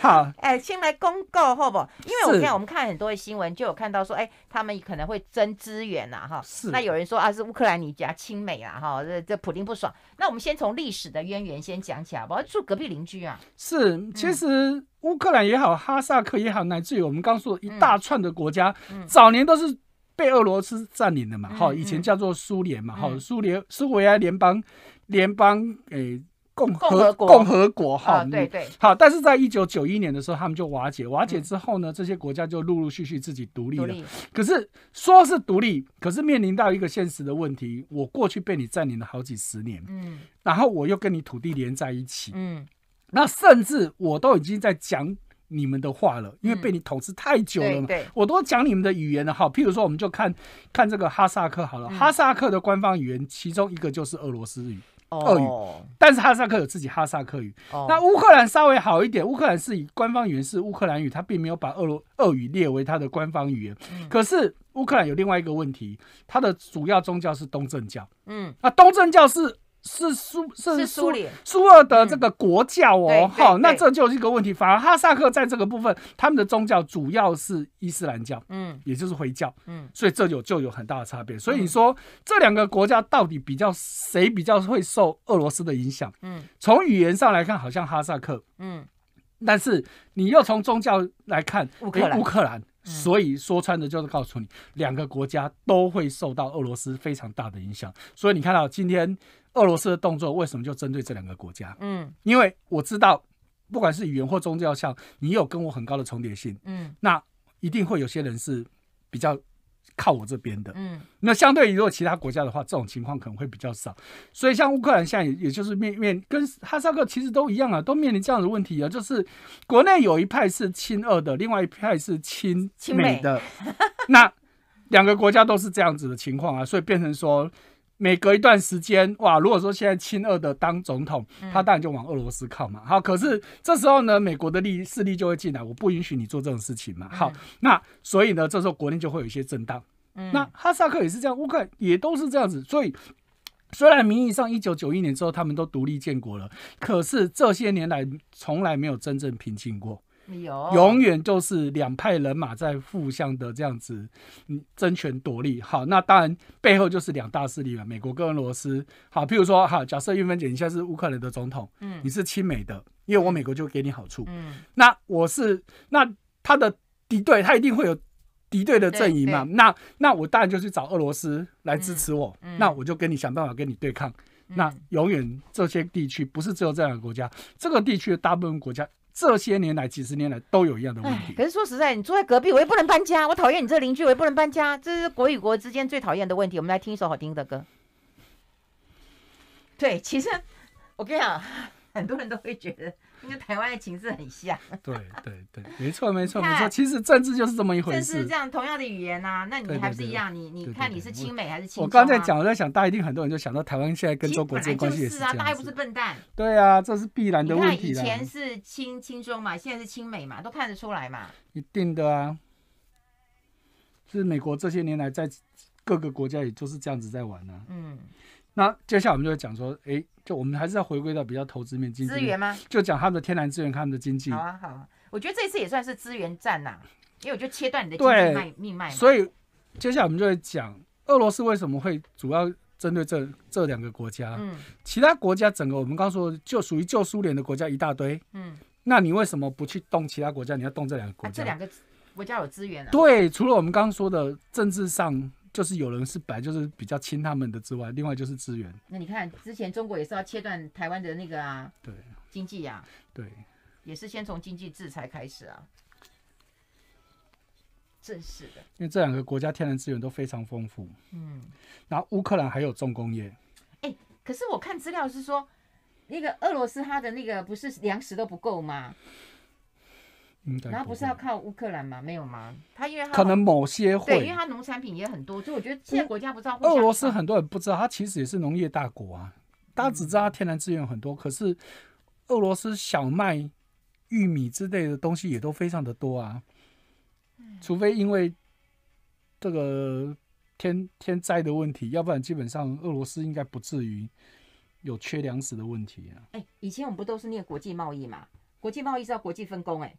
好。哎，先来公告好不？因为我看我们看很多的新闻，就有看到说，哎，他们可能会争资源啊，哈。是。那有人说啊，是乌克兰，你家亲美啊，哈，这这普丁不爽。那我们先从历史的渊源先讲起来，不？住隔壁邻居啊。是，其实乌克兰也好，哈萨克也好，乃至于我们刚说一大串的国家，早年都是被俄罗斯占领的嘛，好，以前叫做苏联嘛，好，苏联苏维埃联邦联邦，诶。共和共和国哈，对对，好。但是在一九九一年的时候，他们就瓦解。瓦解之后呢，这些国家就陆陆续续自己独立了。可是说是独立，可是面临到一个现实的问题：我过去被你占领了好几十年，嗯，然后我又跟你土地连在一起，嗯，那甚至我都已经在讲你们的话了，因为被你统治太久了嘛，对，我都讲你们的语言了哈。譬如说，我们就看看这个哈萨克好了，哈萨克的官方语言其中一个就是俄罗斯语。俄语，但是哈萨克有自己哈萨克语。那乌克兰稍微好一点，乌克兰是以官方语言是乌克兰语，它并没有把俄罗俄语列为它的官方语言。可是乌克兰有另外一个问题，它的主要宗教是东正教。嗯，那东正教是。是苏是苏联苏俄的这个国教哦，好，那这就是一个问题。反而哈萨克在这个部分，他们的宗教主要是伊斯兰教，嗯，也就是回教，嗯，所以这有就有很大的差别。所以说这两个国家到底比较谁比较会受俄罗斯的影响？嗯，从语言上来看，好像哈萨克，嗯，但是你又从宗教来看，乌克兰，乌克兰，所以说穿的就是告诉你，两个国家都会受到俄罗斯非常大的影响。所以你看到今天。俄罗斯的动作为什么就针对这两个国家？嗯，因为我知道，不管是语言或宗教，像你有跟我很高的重叠性，嗯，那一定会有些人是比较靠我这边的，嗯，那相对于如果其他国家的话，这种情况可能会比较少。所以像乌克兰现在也就是面面跟哈萨克其实都一样啊，都面临这样的问题啊，就是国内有一派是亲俄的，另外一派是亲亲美的，那两个国家都是这样子的情况啊，所以变成说。每隔一段时间，哇，如果说现在亲俄的当总统，他当然就往俄罗斯靠嘛。好，可是这时候呢，美国的力势力就会进来，我不允许你做这种事情嘛。好，那所以呢，这时候国内就会有一些震荡。那哈萨克也是这样，乌克兰也都是这样子。所以，虽然名义上一九九一年之后他们都独立建国了，可是这些年来从来没有真正平静过。永远就是两派人马在互相的这样子，争权夺利。好，那当然背后就是两大势力嘛，美国跟俄罗斯。好，譬如说，好，假设玉芬姐你现在是乌克兰的总统，嗯，你是亲美的，因为我美国就给你好处，嗯，那我是那他的敌对，他一定会有敌对的阵营嘛，那那我当然就去找俄罗斯来支持我，那我就跟你想办法跟你对抗。那永远这些地区不是只有这两个国家，这个地区的大部分国家。这些年来，几十年来都有一样的问题。可是说实在，你住在隔壁，我又不能搬家，我讨厌你这邻居，我又不能搬家，这是国与国之间最讨厌的问题。我们来听一首好听的歌。对，其实我跟你讲，很多人都会觉得。跟台湾的情势很像，对对对，没错没错没错。其实政治就是这么一回事。政治这样，同样的语言呐，那你还是一样，你你看你是亲美还是？亲、我刚才讲我在想，大家一定很多人就想到台湾现在跟中国之间关系是啊，大家又不是笨蛋。对啊，这是必然的问题。以前是亲亲中嘛，现在是亲美嘛，都看得出来嘛。一定的啊，是美国这些年来在各个国家也都是这样子在玩呢。嗯。那接下来我们就会讲说，哎，就我们还是要回归到比较投资面，经济资源吗？就讲他们的天然资源，他们的经济。好啊，好，我觉得这次也算是资源战呐，因为我就切断你的经济命脉。所以接下来我们就会讲，俄罗斯为什么会主要针对这这两个国家？嗯，其他国家整个我们刚说就属于旧苏联的国家一大堆。嗯，那你为什么不去动其他国家？你要动这两个国家？这两个国家有资源。对，除了我们刚刚说的政治上。就是有人是白，就是比较亲他们的之外，另外就是资源。那你看，之前中国也是要切断台湾的那个啊，对，经济呀，对，也是先从经济制裁开始啊，正是的。因为这两个国家天然资源都非常丰富。嗯，然后乌克兰还有重工业。哎，可是我看资料是说，那个俄罗斯它的那个不是粮食都不够吗？然后不是要靠乌克兰吗？没有吗？他因为可能某些会，对，因为他农产品也很多，所以我觉得现在国家不知道。俄罗斯很多人不知道，他其实也是农业大国啊。大家只知道天然资源很多，可是俄罗斯小麦、玉米之类的东西也都非常的多啊。除非因为这个天天灾的问题，要不然基本上俄罗斯应该不至于有缺粮食的问题啊。哎，以前我们不都是念国际贸易嘛？国际贸易是要国际分工哎。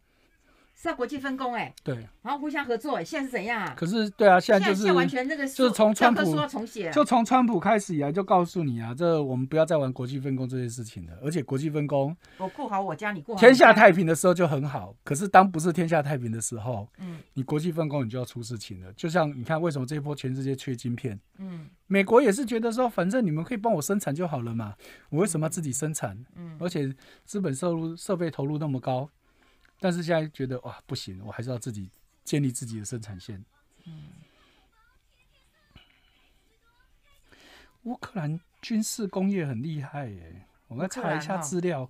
是国际分工哎，对，然后互相合作哎，现在是怎样？可是对啊，现在就是完全那个，就是从川普说重写，就从川普开始以来就告诉你啊，这我们不要再玩国际分工这些事情了。而且国际分工，我顾好我家，你过好天下太平的时候就很好。可是当不是天下太平的时候，嗯，你国际分工你就要出事情了。就像你看，为什么这一波全世界缺晶片？嗯，美国也是觉得说，反正你们可以帮我生产就好了嘛，我为什么自己生产？嗯，而且资本收入设备投入那么高。但是现在觉得哇不行，我还是要自己建立自己的生产线。嗯。乌克兰军事工业很厉害耶，我们查一下资料。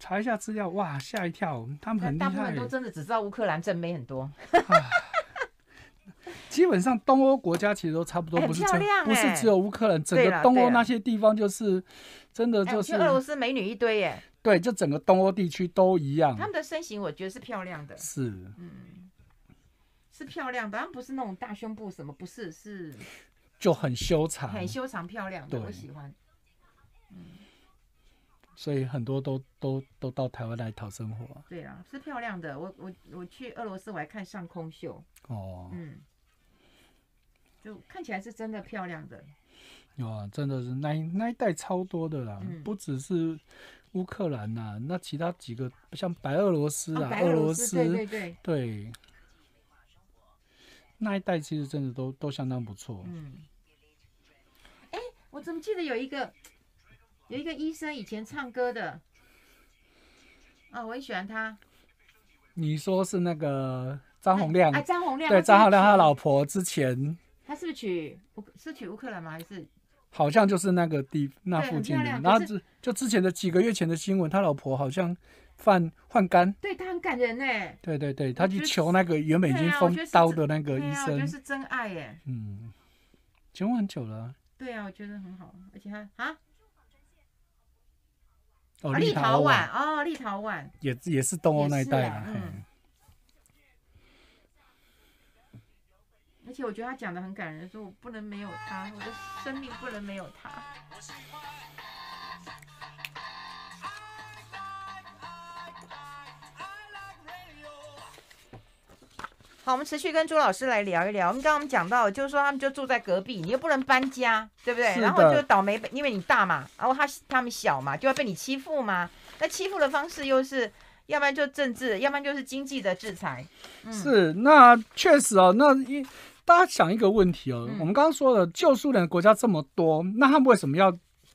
查一下资料，哇，吓一跳，他们很厉害。大部分都真的只知道乌克兰正备很多。基本上东欧国家其实都差不多，不是只有乌克兰，整个东欧那些地方就是。真的就是俄罗斯美女一堆耶！对，就整个东欧地区都一样。他们的身形，我觉得是漂亮的。是，嗯，是漂亮，当然不是那种大胸部什么，不是是，就很修长，很修长漂亮的，我喜欢。嗯，所以很多都都都到台湾来讨生活。对啊，是漂亮的。我我我去俄罗斯，我还看上空秀哦，嗯，就看起来是真的漂亮的。哇，真的是那那一代超多的啦，不只是乌克兰呐，那其他几个像白俄罗斯啦，俄罗斯对对对，那一代其实真的都都相当不错。嗯，哎，我怎么记得有一个有一个医生以前唱歌的啊，我很喜欢他。你说是那个张洪亮啊？张洪亮对张洪亮他老婆之前，他是不是娶是娶乌克兰吗？还是？好像就是那个地那附近的，然后就就之前的几个月前的新闻，他老婆好像犯换肝，对他很感人呢。对对对，他去求那个原本已经封刀的那个医生，我是真爱耶。嗯，结婚很久了，对啊，我觉得很好，而且他啊，立陶宛哦，立陶宛也也是东欧那一带嘛，嗯。而且我觉得他讲的很感人，说我不能没有他，我的生命不能没有他。好，我们持续跟朱老师来聊一聊。我们刚刚我们讲到，就是说他们就住在隔壁，你又不能搬家，对不对？然后就倒霉，因为你大嘛，然后他他们小嘛，就要被你欺负嘛。那欺负的方式又是，要不然就政治，要不然就是经济的制裁。是，那确实哦，那一。大家想一个问题哦，我们刚刚说的旧苏联国家这么多，那他们为什么要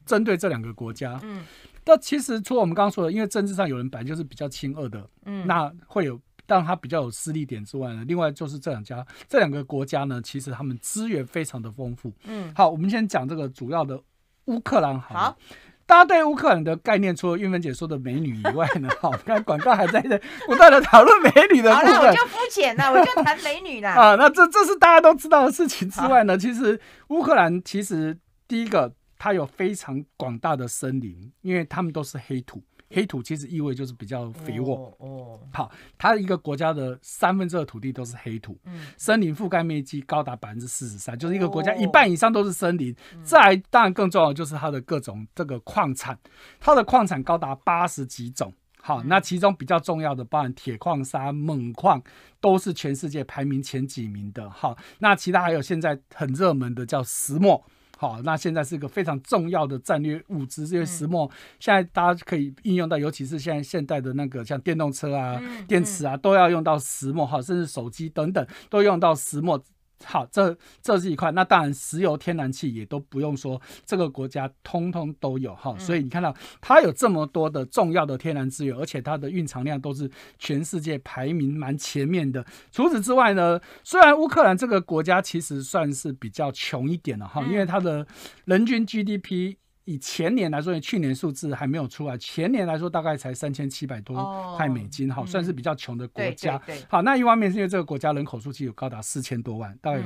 针对这两个国家？嗯，那其实除了我们刚刚说的，因为政治上有人本来就是比较亲恶的，嗯，那会有让他比较有势力点之外呢，另外就是这两家这两个国家呢，其实他们资源非常的丰富。嗯，好，我们先讲这个主要的乌克兰好。大家对乌克兰的概念，除了玉芬姐说的美女以外呢？好，看广告还在的，不断的讨论美女的部分。好了，我就肤浅了，我就谈美女了 啊。那这这是大家都知道的事情之外呢，其实乌克兰其实第一个，它有非常广大的森林，因为它们都是黑土。黑土其实意味就是比较肥沃哦。好，它一个国家的三分之二土地都是黑土，嗯，森林覆盖面积高达百分之四十三，就是一个国家一半以上都是森林。再当然更重要的就是它的各种这个矿产，它的矿产高达八十几种。好，那其中比较重要的，包含铁矿砂、锰矿，都是全世界排名前几名的。好，那其他还有现在很热门的叫石墨。好，那现在是一个非常重要的战略物资，这些石墨现在大家可以应用到，尤其是现在现代的那个像电动车啊、电池啊，都要用到石墨。哈，甚至手机等等都用到石墨。好，这这是一块。那当然，石油、天然气也都不用说，这个国家通通都有哈。所以你看到它有这么多的重要的天然资源，而且它的蕴藏量都是全世界排名蛮前面的。除此之外呢，虽然乌克兰这个国家其实算是比较穷一点的哈，因为它的人均 GDP。以前年来说，去年数字还没有出来。前年来说，大概才三千七百多块美金，哈，算是比较穷的国家。好，那一方面是因为这个国家人口数据有高达四千多万，大概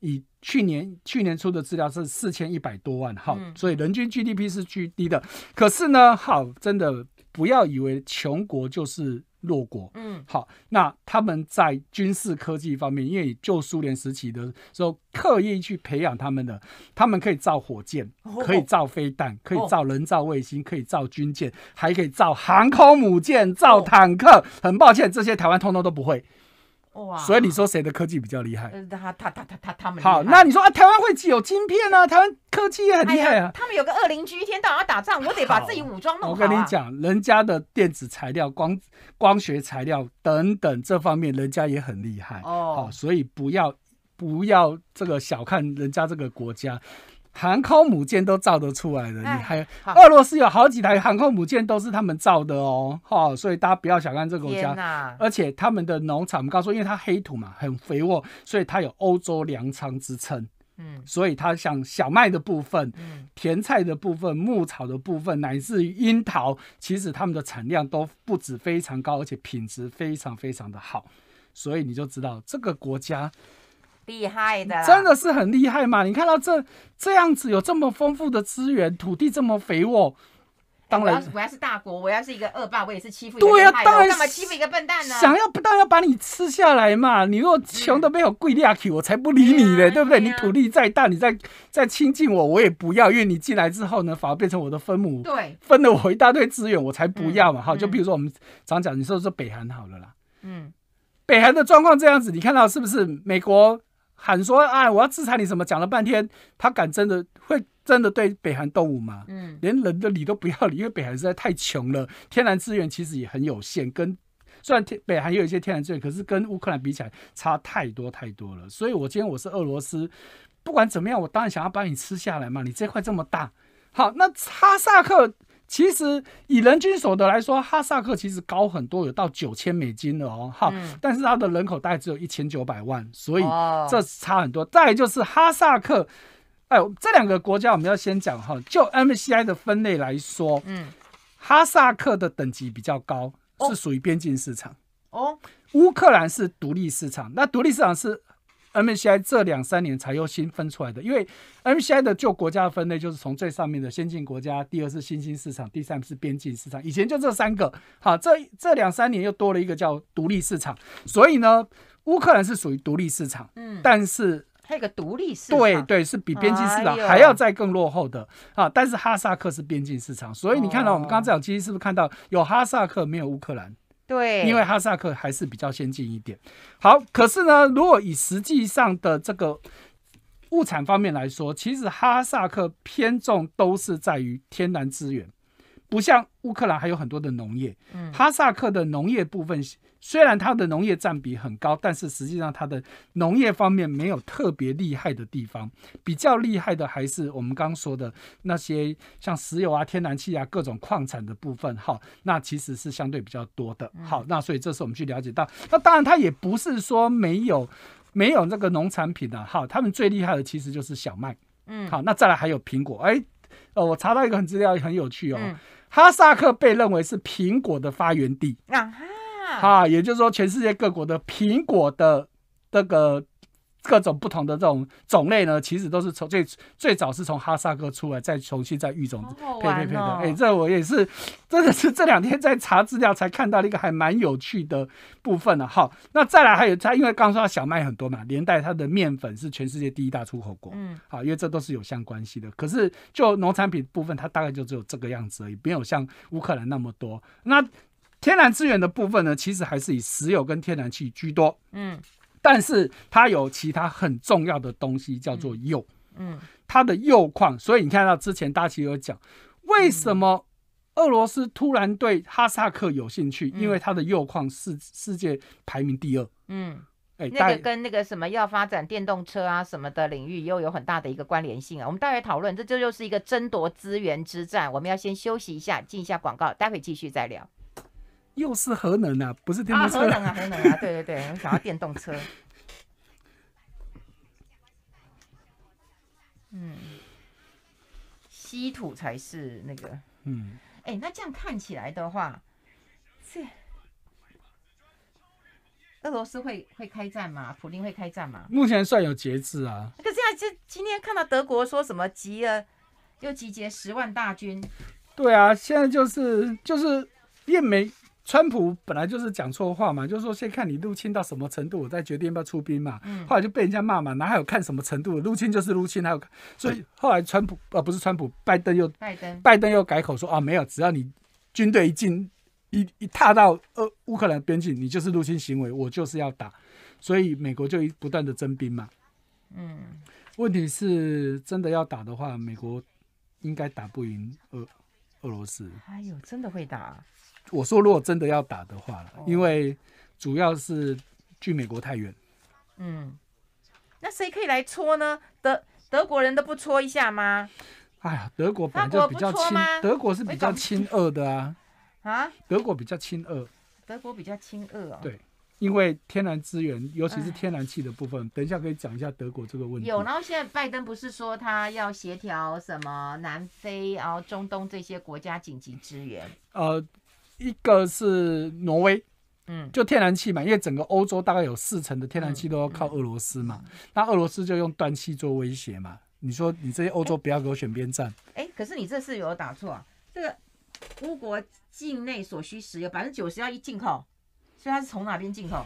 以去年去年出的资料是四千一百多万，哈，所以人均 GDP 是居低的。可是呢，好，真的。不要以为穷国就是弱国。嗯，好，那他们在军事科技方面，因为旧苏联时期的时候刻意去培养他们的，他们可以造火箭，可以造飞弹，可以造人造卫星，可以造军舰，还可以造航空母舰、造坦克。很抱歉，这些台湾通通都不会。哇！所以你说谁的科技比较厉害？他他他他他他们好。那你说啊，台湾会有晶片啊，台湾科技也很厉害啊。他们有个二邻居，一天到晚要打仗，我得把自己武装弄好。我跟你讲，人家的电子材料、光光学材料等等这方面，人家也很厉害哦。好，所以不要不要这个小看人家这个国家。航空母舰都造得出来的，你还俄罗斯有好几台航空母舰都是他们造的哦，哈！所以大家不要小看这个国家，而且他们的农场，我们刚说，因为它黑土嘛，很肥沃，所以它有欧洲粮仓之称。嗯，所以它像小麦的部分，嗯，甜菜的部分，牧草的部分，乃至于樱桃，其实他们的产量都不止非常高，而且品质非常非常的好。所以你就知道这个国家。厉害的，真的是很厉害嘛！你看到这这样子，有这么丰富的资源，土地这么肥沃，当然我要是大国，我要是一个恶霸，我也是欺负。对呀，当然，干嘛欺负一个笨蛋呢？想要不但要把你吃下来嘛！你如果穷的没有跪下去，我才不理你呢，对不对？你土地再大，你再再亲近我，我也不要，因为你进来之后呢，反而变成我的分母，对，分了我一大堆资源，我才不要嘛！哈，就比如说我们常讲，你说说北韩好了啦，嗯，北韩的状况这样子，你看到是不是美国？喊说啊，我要制裁你什么？讲了半天，他敢真的会真的对北韩动武吗？嗯，连人的理都不要理，因为北韩实在太穷了，天然资源其实也很有限。跟虽然北韩有一些天然资源，可是跟乌克兰比起来差太多太多了。所以，我今天我是俄罗斯，不管怎么样，我当然想要把你吃下来嘛。你这块这么大，好，那哈萨克。其实以人均所得来说，哈萨克其实高很多，有到九千美金了哦，哈，但是它的人口大概只有一千九百万，所以这差很多。再就是哈萨克，哎，这两个国家我们要先讲哈，就 MCI 的分类来说，嗯，哈萨克的等级比较高，是属于边境市场，哦，乌克兰是独立市场，那独立市场是。MCI 这两三年才又新分出来的，因为 MCI 的旧国家分类就是从最上面的先进国家，第二是新兴市场，第三是边境市场，以前就这三个。好，这这两三年又多了一个叫独立市场，所以呢，乌克兰是属于独立市场，嗯，但是它有个独立市，场，对对，是比边境市场还要再更落后的啊。但是哈萨克是边境市场，所以你看到我们刚刚讲，其实是不是看到有哈萨克没有乌克兰？对，因为哈萨克还是比较先进一点。好，可是呢，如果以实际上的这个物产方面来说，其实哈萨克偏重都是在于天然资源。不像乌克兰还有很多的农业，嗯，哈萨克的农业部分虽然它的农业占比很高，但是实际上它的农业方面没有特别厉害的地方，比较厉害的还是我们刚刚说的那些像石油啊、天然气啊各种矿产的部分，好，那其实是相对比较多的，好，那所以这是我们去了解到，那当然它也不是说没有没有这个农产品的，好，他们最厉害的其实就是小麦，嗯，好，那再来还有苹果，哎，哦，我查到一个很资料很有趣哦。哈萨克被认为是苹果的发源地啊哈，哈，也就是说，全世界各国的苹果的这个。各种不同的这种种类呢，其实都是从最最早是从哈萨克出来，再重新再育种配配配的。哎，这我也是，真的是这两天在查资料才看到了一个还蛮有趣的部分啊。好，那再来还有它，因为刚说小麦很多嘛，连带它的面粉是全世界第一大出口国。嗯，好，因为这都是有相关系的。可是就农产品部分，它大概就只有这个样子而已，没有像乌克兰那么多。那天然资源的部分呢，其实还是以石油跟天然气居多。嗯。但是它有其他很重要的东西，叫做铀。嗯，它的铀矿，所以你看到之前大齐有讲，为什么俄罗斯突然对哈萨克有兴趣？因为它的铀矿是世界排名第二。嗯，哎，那个跟那个什么要发展电动车啊什么的领域又有很大的一个关联性啊。我们待会讨论，这这又是一个争夺资源之战。我们要先休息一下，进一下广告，待会继续再聊。又是核能啊，不是电动车。啊，核能啊，核能啊！对对对，我想要电动车。嗯，稀土才是那个。嗯。哎，那这样看起来的话，这俄罗斯会会开战吗？普林会开战吗？目前算有节制啊。可是现在，就今天看到德国说什么集了，又集结十万大军。对啊，现在就是就是叶梅。川普本来就是讲错话嘛，就是说先看你入侵到什么程度，我再决定要不要出兵嘛。后来就被人家骂嘛，哪还有看什么程度？入侵就是入侵，还有，所以后来川普啊，不是川普，拜登又拜登拜登又改口说啊，没有，只要你军队一进一一踏到呃乌克兰边境，你就是入侵行为，我就是要打，所以美国就一不断的征兵嘛。嗯，问题是真的要打的话，美国应该打不赢俄俄罗斯。哎呦，真的会打？我说，如果真的要打的话，因为主要是距美国太远。嗯，那谁可以来搓呢？德德国人都不搓一下吗？哎呀，德国。德就比较亲，德国是比较亲俄的啊。啊？德国比较亲俄。德国比较亲俄。对，因为天然资源，尤其是天然气的部分，等一下可以讲一下德国这个问题。有，然后现在拜登不是说他要协调什么南非然后中东这些国家紧急支援？呃。一个是挪威，嗯，就天然气嘛，因为整个欧洲大概有四成的天然气都要靠俄罗斯嘛，那俄罗斯就用断气做威胁嘛。你说你这些欧洲不要给我选边站。哎，可是你这次有打错，啊，这个乌国境内所需石油百分之九十要一进口，所以他是从哪边进口？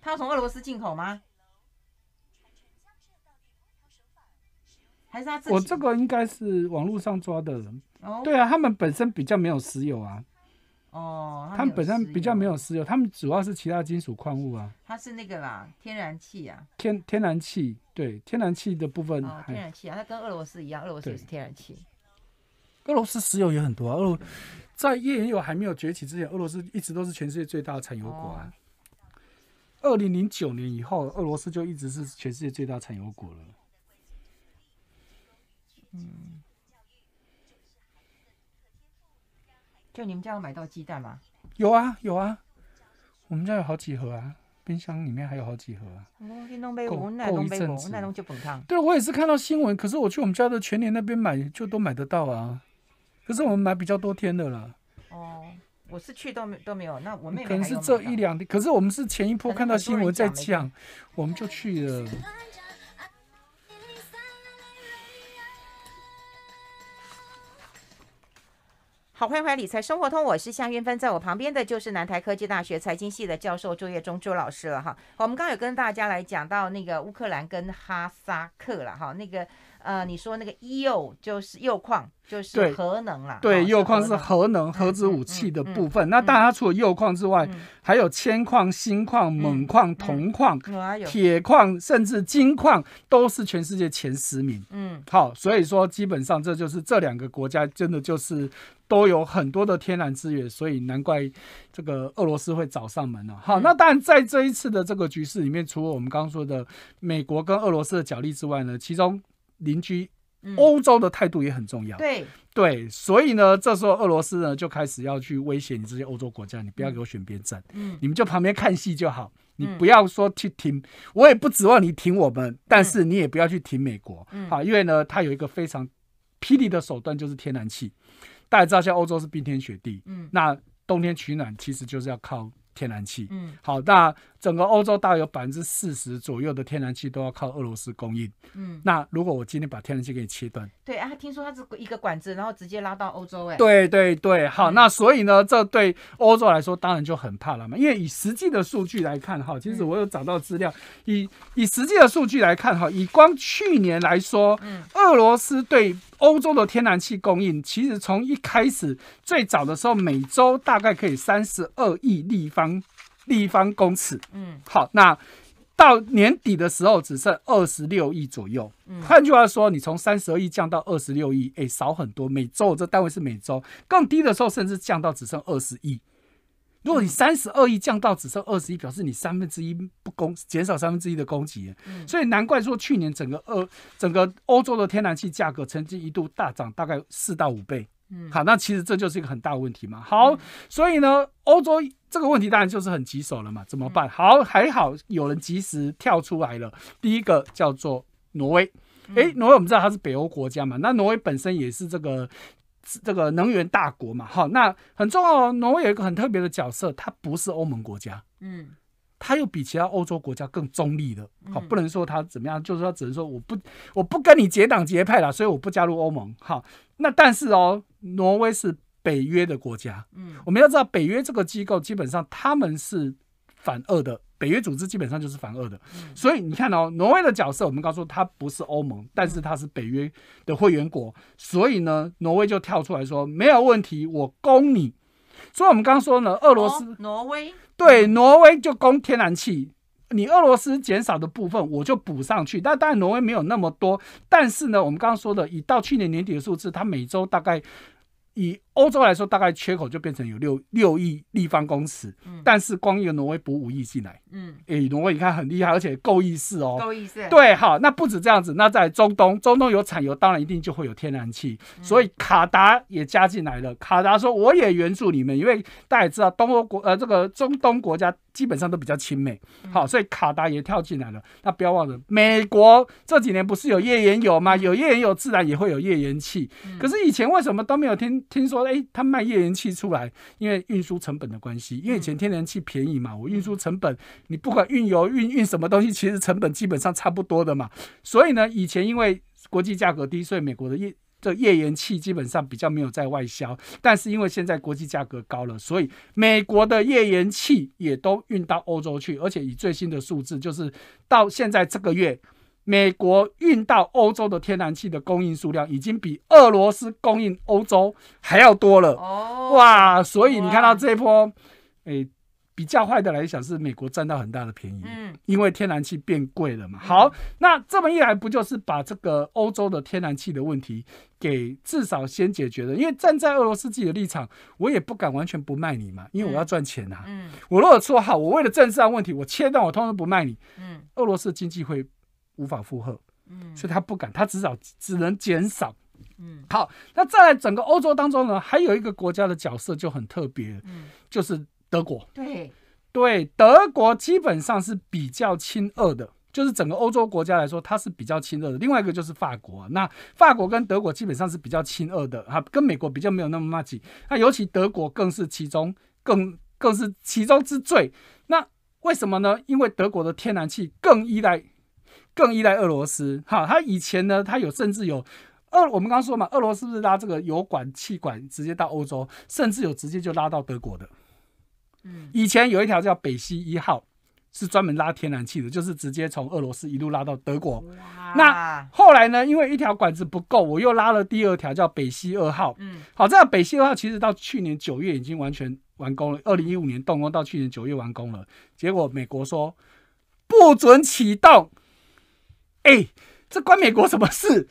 他要从俄罗斯进口吗？我这个应该是网络上抓的。哦，对啊，他们本身比较没有石油啊。哦，他们本身比较没有石油，他们主要是其他金属矿物啊。它是那个啦，天然气啊。天天然气，对，天然气的部分。啊，天然气啊，它跟俄罗斯一样，俄罗斯也是天然气。俄罗斯石油也很多啊。俄在页岩油还没有崛起之前，俄罗斯一直都是全世界最大的产油国。啊。二零零九年以后，俄罗斯就一直是全世界最大产油国了。嗯。就你们家有买到鸡蛋吗？有啊有啊，我们家有好几盒啊，冰箱里面还有好几盒啊。过一阵，对，我也是看到新闻，可是我去我们家的全年那边买，就都买得到啊。可是我们买比较多天的了。哦，我是去都没都没有，那我可能是这一两天。可是我们是前一波看到新闻在讲，我们就去了。好，欢迎回来《理财生活通》，我是向云芬，在我旁边的就是南台科技大学财经系的教授朱业中朱老师了哈。我们刚有跟大家来讲到那个乌克兰跟哈萨克了哈，那个。呃，你说那个铀就是铀矿，就是核能啦。对，铀矿是核能、核子武器的部分。那当然，它除了铀矿之外，还有铅矿、锌矿、锰矿、铜矿、有啊铁矿，甚至金矿都是全世界前十名。嗯，好，所以说基本上这就是这两个国家真的就是都有很多的天然资源，所以难怪这个俄罗斯会找上门了。好，那然在这一次的这个局势里面，除了我们刚刚说的美国跟俄罗斯的角力之外呢，其中邻居欧洲的态度也很重要，对对，所以呢，这时候俄罗斯呢就开始要去威胁你这些欧洲国家，你不要给我选边站，嗯，你们就旁边看戏就好，你不要说去挺，我也不指望你挺我们，但是你也不要去挺美国，好，因为呢，它有一个非常霹雳的手段，就是天然气。大家知道，像欧洲是冰天雪地，嗯，那冬天取暖其实就是要靠天然气，嗯，好，那。整个欧洲大约有百分之四十左右的天然气都要靠俄罗斯供应。嗯，那如果我今天把天然气给你切断，对啊，听说它是一个管子，然后直接拉到欧洲，哎，对对对，好，那所以呢，这对欧洲来说当然就很怕了嘛。因为以实际的数据来看，哈，其实我有找到资料，以以实际的数据来看，哈，以光去年来说，嗯，俄罗斯对欧洲的天然气供应，其实从一开始最早的时候，每周大概可以三十二亿立方。立方公尺，嗯，好，那到年底的时候只剩二十六亿左右，嗯，换句话说，你从三十二亿降到二十六亿，哎，少很多。每周这单位是每周更低的时候，甚至降到只剩二十亿。如果你三十二亿降到只剩二十亿，表示你三分之一不供，减少三分之一的供给，嗯，所以难怪说去年整个欧整个欧洲的天然气价格曾经一度大涨，大概四到五倍。嗯，好，那其实这就是一个很大的问题嘛。好，所以呢，欧洲这个问题当然就是很棘手了嘛。怎么办？好，还好有人及时跳出来了。第一个叫做挪威，诶，挪威我们知道它是北欧国家嘛，那挪威本身也是这个这个能源大国嘛。好，那很重要哦。挪威有一个很特别的角色，它不是欧盟国家。嗯。他又比其他欧洲国家更中立的，好不能说他怎么样，就是说只能说我不我不跟你结党结派了，所以我不加入欧盟。哈，那但是哦，挪威是北约的国家，嗯，我们要知道北约这个机构基本上他们是反俄的，北约组织基本上就是反俄的，所以你看哦，挪威的角色，我们告诉他不是欧盟，但是他是北约的会员国，所以呢，挪威就跳出来说没有问题，我攻你。所以我们刚刚说呢，俄罗斯、挪威，对，挪威就供天然气。你俄罗斯减少的部分，我就补上去。但当然，挪威没有那么多。但是呢，我们刚刚说的，以到去年年底的数字，它每周大概以。欧洲来说，大概缺口就变成有六六亿立方公尺，嗯，但是光一个挪威补五亿进来，嗯，哎，挪威你看很厉害，而且够意思哦，够意思，对，好，那不止这样子，那在中东，中东有产油，当然一定就会有天然气，所以卡达也加进来了。卡达说我也援助你们，因为大家也知道东欧国呃这个中东国家基本上都比较亲美，好，所以卡达也跳进来了。那不要忘了，美国这几年不是有页岩油吗？有页岩油自然也会有页岩气，可是以前为什么都没有听听说？说哎，他卖页岩气出来，因为运输成本的关系。因为以前天然气便宜嘛，我运输成本，你不管运油、运运什么东西，其实成本基本上差不多的嘛。所以呢，以前因为国际价格低，所以美国的页这页岩气基本上比较没有在外销。但是因为现在国际价格高了，所以美国的页岩气也都运到欧洲去，而且以最新的数字，就是到现在这个月。美国运到欧洲的天然气的供应数量已经比俄罗斯供应欧洲还要多了哦，哇！所以你看到这一波，诶，比较坏的来讲是美国占到很大的便宜，嗯，因为天然气变贵了嘛。好，那这么一来，不就是把这个欧洲的天然气的问题给至少先解决了？因为站在俄罗斯自己的立场，我也不敢完全不卖你嘛，因为我要赚钱啊，嗯，我如果说好，我为了政治上问题，我切断我通常不卖你，嗯，俄罗斯经济会。无法负荷，嗯，所以他不敢，他至少只能减少，嗯，好，那再来整个欧洲当中呢，还有一个国家的角色就很特别，嗯，就是德国，对对，德国基本上是比较亲俄的，就是整个欧洲国家来说，它是比较亲恶的。另外一个就是法国，那法国跟德国基本上是比较亲恶的，啊，跟美国比较没有那么密切。那尤其德国更是其中更更是其中之最。那为什么呢？因为德国的天然气更依赖。更依赖俄罗斯，哈，他以前呢，他有甚至有俄，我们刚刚说嘛，俄罗斯是不是拉这个油管、气管直接到欧洲，甚至有直接就拉到德国的？嗯，以前有一条叫北溪一号，是专门拉天然气的，就是直接从俄罗斯一路拉到德国。那后来呢？因为一条管子不够，我又拉了第二条叫北溪二号。嗯，好，这样北溪二号其实到去年九月已经完全完工了。二零一五年动工到去年九月完工了，结果美国说不准启动。哎，这关美国什么事？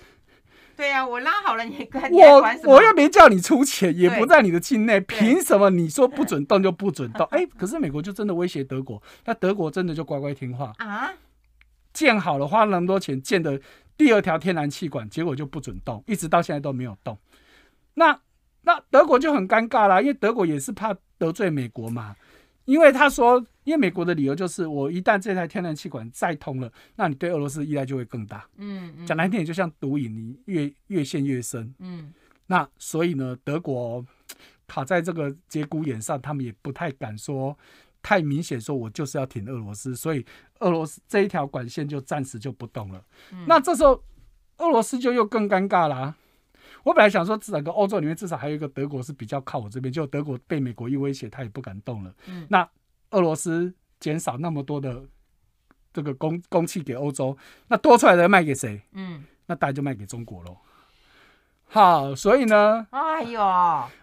对呀，我拉好了，你关，我我又没叫你出钱，也不在你的境内，凭什么你说不准动就不准动？哎，可是美国就真的威胁德国，那德国真的就乖乖听话啊？建好了花那么多钱建的第二条天然气管，结果就不准动，一直到现在都没有动。那那德国就很尴尬啦，因为德国也是怕得罪美国嘛。因为他说，因为美国的理由就是，我一旦这台天然气管再通了，那你对俄罗斯依赖就会更大。嗯，讲难听点，就像毒瘾，你越越陷越深。嗯，那所以呢，德国卡在这个节骨眼上，他们也不太敢说太明显，说我就是要挺俄罗斯，所以俄罗斯这一条管线就暂时就不动了。那这时候俄罗斯就又更尴尬了。我本来想说，整个欧洲里面至少还有一个德国是比较靠我这边，就德国被美国一威胁，他也不敢动了。嗯，那俄罗斯减少那么多的这个供供气给欧洲，那多出来的卖给谁？嗯，那当然就卖给中国喽。好，所以呢，哎呦，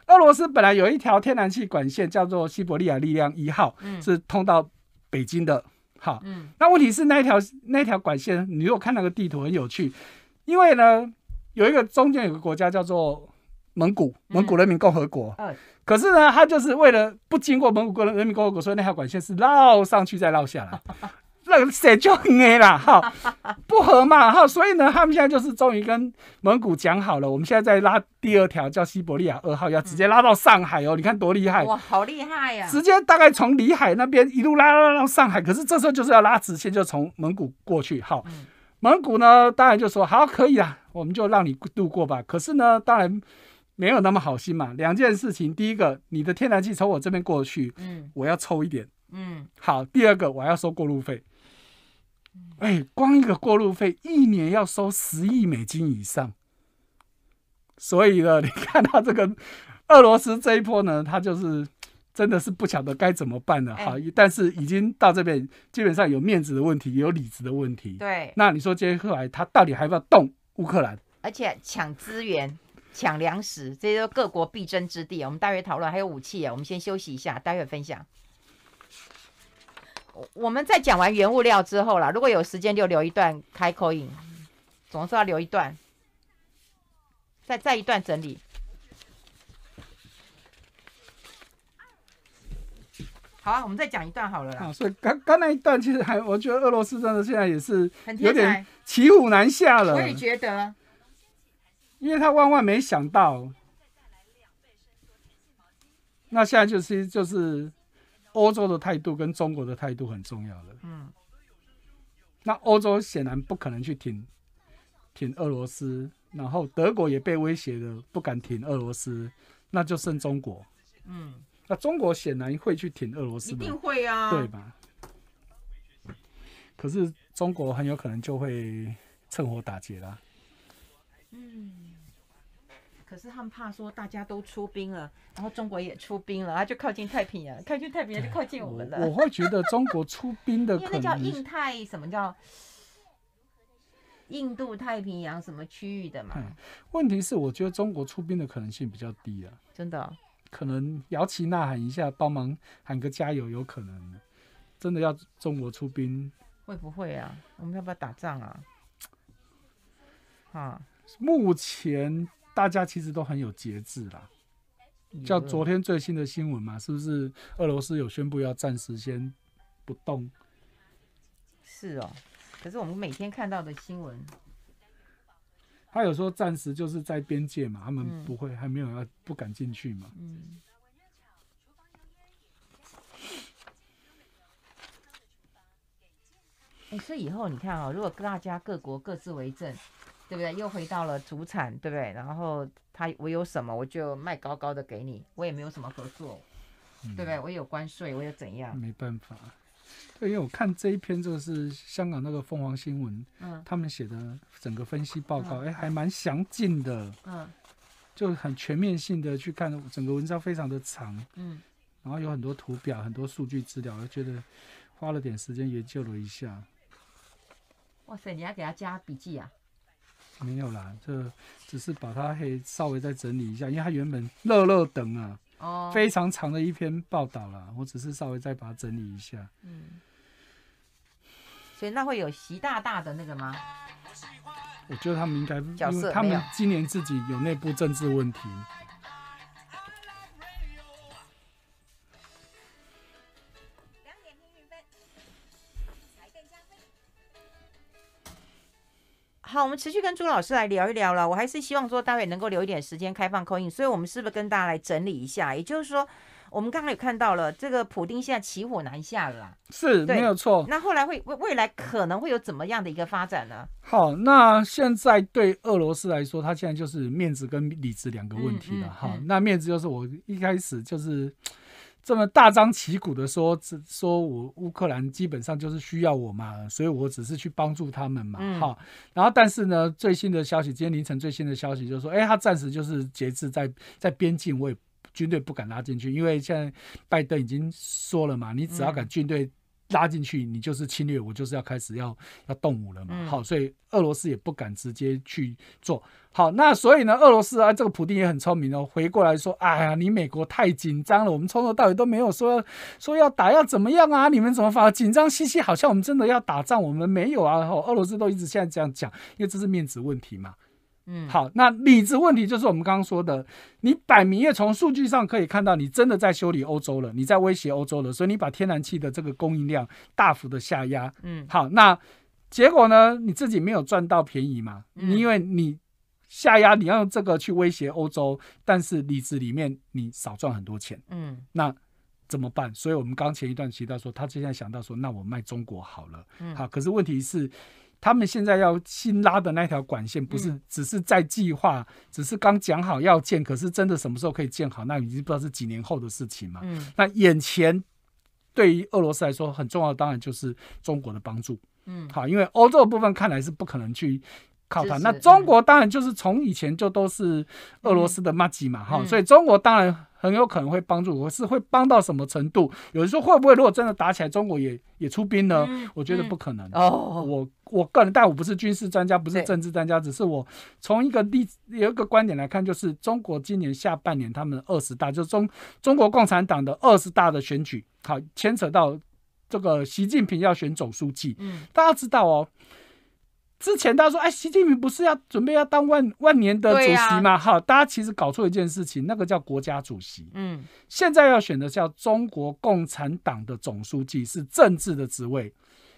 俄罗斯本来有一条天然气管线叫做西伯利亚力量一号，嗯，是通到北京的。好，嗯，那问题是那条那条管线，你如果看那个地图很有趣，因为呢。有一个中间有个国家叫做蒙古，蒙古人民共和国。可是呢，他就是为了不经过蒙古国人民共和国，所以那条管线是绕上去再绕下来，那谁就挨了哈，不和嘛哈。所以呢，他们现在就是终于跟蒙古讲好了，我们现在在拉第二条叫西伯利亚二号，要直接拉到上海哦。你看多厉害！哇，好厉害呀！直接大概从里海那边一路拉拉到上海，可是这时候就是要拉直线，就从蒙古过去哈。蒙古呢，当然就说好可以啊，我们就让你度过吧。可是呢，当然没有那么好心嘛。两件事情，第一个，你的天然气从我这边过去，嗯，我要抽一点，嗯，好。第二个，我要收过路费。哎，光一个过路费，一年要收十亿美金以上。所以呢，你看到这个俄罗斯这一波呢，他就是。真的是不晓得该怎么办了哈，但是已经到这边，基本上有面子的问题，有里子的问题。对，那你说接下来他到底还要动乌克兰？而且抢资源、抢粮食，这些都各国必争之地。我们待会讨论还有武器啊，我们先休息一下，待会分享。我我们在讲完原物料之后啦，如果有时间就留一段开口音，总是要留一段，再再一段整理。好，我们再讲一段好了啦。所以刚刚那一段其实还，我觉得俄罗斯真的现在也是有点骑虎难下了。我也觉得，因为他万万没想到。那现在就是就是欧洲的态度跟中国的态度很重要了。嗯。那欧洲显然不可能去挺挺俄罗斯，然后德国也被威胁的不敢挺俄罗斯，那就剩中国。嗯。那中国显然会去挺俄罗斯一定会啊，对吧？可是中国很有可能就会趁火打劫啦。嗯，可是他们怕说大家都出兵了，然后中国也出兵了，他就靠近太平洋，靠近太平洋就靠近我们了。我会觉得中国出兵的，因为那叫印太，什么叫印度太平洋什么区域的嘛？问题是，我觉得中国出兵的可能性比较低啊，真的。可能摇旗呐喊一下，帮忙喊个加油，有可能。真的要中国出兵，会不会啊？我们要不要打仗啊？啊，目前大家其实都很有节制啦。叫昨天最新的新闻嘛，是不是俄罗斯有宣布要暂时先不动？是哦，可是我们每天看到的新闻。他有时候暂时就是在边界嘛，他们不会还没有要不敢进去嘛。嗯。哎，所以以后你看啊，如果大家各国各自为政，对不对？又回到了主产，对不对？然后他我有什么我就卖高高的给你，我也没有什么合作，对不对？我有关税，我有怎样？没办法。对，因为我看这一篇，就是香港那个凤凰新闻，嗯，他们写的整个分析报告，哎，还蛮详尽的，嗯，就很全面性的去看，整个文章非常的长，嗯，然后有很多图表、很多数据资料，觉得花了点时间研究了一下。哇塞，你还给他加笔记啊？没有啦，这只是把它嘿稍微再整理一下，因为它原本热热等啊。非常长的一篇报道了，我只是稍微再把它整理一下。嗯，所以那会有习大大的那个吗？我觉得他们应该，因为他们今年自己有内部政治问题。好，我们持续跟朱老师来聊一聊了。我还是希望说，待会能够留一点时间开放扣印，所以，我们是不是跟大家来整理一下？也就是说，我们刚刚也看到了，这个普丁现在骑虎难下了，是，没有错。那后来会未未来可能会有怎么样的一个发展呢？好，那现在对俄罗斯来说，他现在就是面子跟里子两个问题了。哈，那面子就是我一开始就是。这么大张旗鼓的说，说，我乌克兰基本上就是需要我嘛，所以我只是去帮助他们嘛，哈。然后，但是呢，最新的消息，今天凌晨最新的消息就是说，哎，他暂时就是节制在在边境，我也军队不敢拉进去，因为现在拜登已经说了嘛，你只要敢军队。拉进去，你就是侵略，我就是要开始要要动武了嘛，好，所以俄罗斯也不敢直接去做好。那所以呢，俄罗斯啊，这个普丁也很聪明哦，回过来说，哎呀，你美国太紧张了，我们从头到尾都没有说说要打要怎么样啊，你们怎么发紧张兮兮，好像我们真的要打仗，我们没有啊，俄罗斯都一直现在这样讲，因为这是面子问题嘛。嗯，好，那理智问题就是我们刚刚说的，你摆明也从数据上可以看到，你真的在修理欧洲了，你在威胁欧洲了，所以你把天然气的这个供应量大幅的下压。嗯，好，那结果呢？你自己没有赚到便宜嘛？嗯，因为你下压，你要用这个去威胁欧洲，但是理智里面你少赚很多钱。嗯，那怎么办？所以我们刚前一段提到说，他现在想到说，那我卖中国好了。嗯，好，可是问题是。他们现在要新拉的那条管线，不是只是在计划，只是刚讲好要建，可是真的什么时候可以建好，那已经不知道是几年后的事情嘛。嗯，那眼前对于俄罗斯来说很重要，当然就是中国的帮助。嗯，好，因为欧洲的部分看来是不可能去靠它，那中国当然就是从以前就都是俄罗斯的马基嘛，哈，所以中国当然。很有可能会帮助，我是会帮到什么程度？有人说会不会，如果真的打起来，中国也也出兵呢？我觉得不可能哦。我我个人，但我不是军事专家，不是政治专家，只是我从一个例有一个观点来看，就是中国今年下半年他们二十大，就中中国共产党的二十大的选举，好牵扯到这个习近平要选总书记。嗯，大家知道哦。之前大家说，哎，习近平不是要准备要当万万年的主席吗？好，大家其实搞错一件事情，那个叫国家主席。嗯，现在要选的叫中国共产党的总书记，是政治的职位，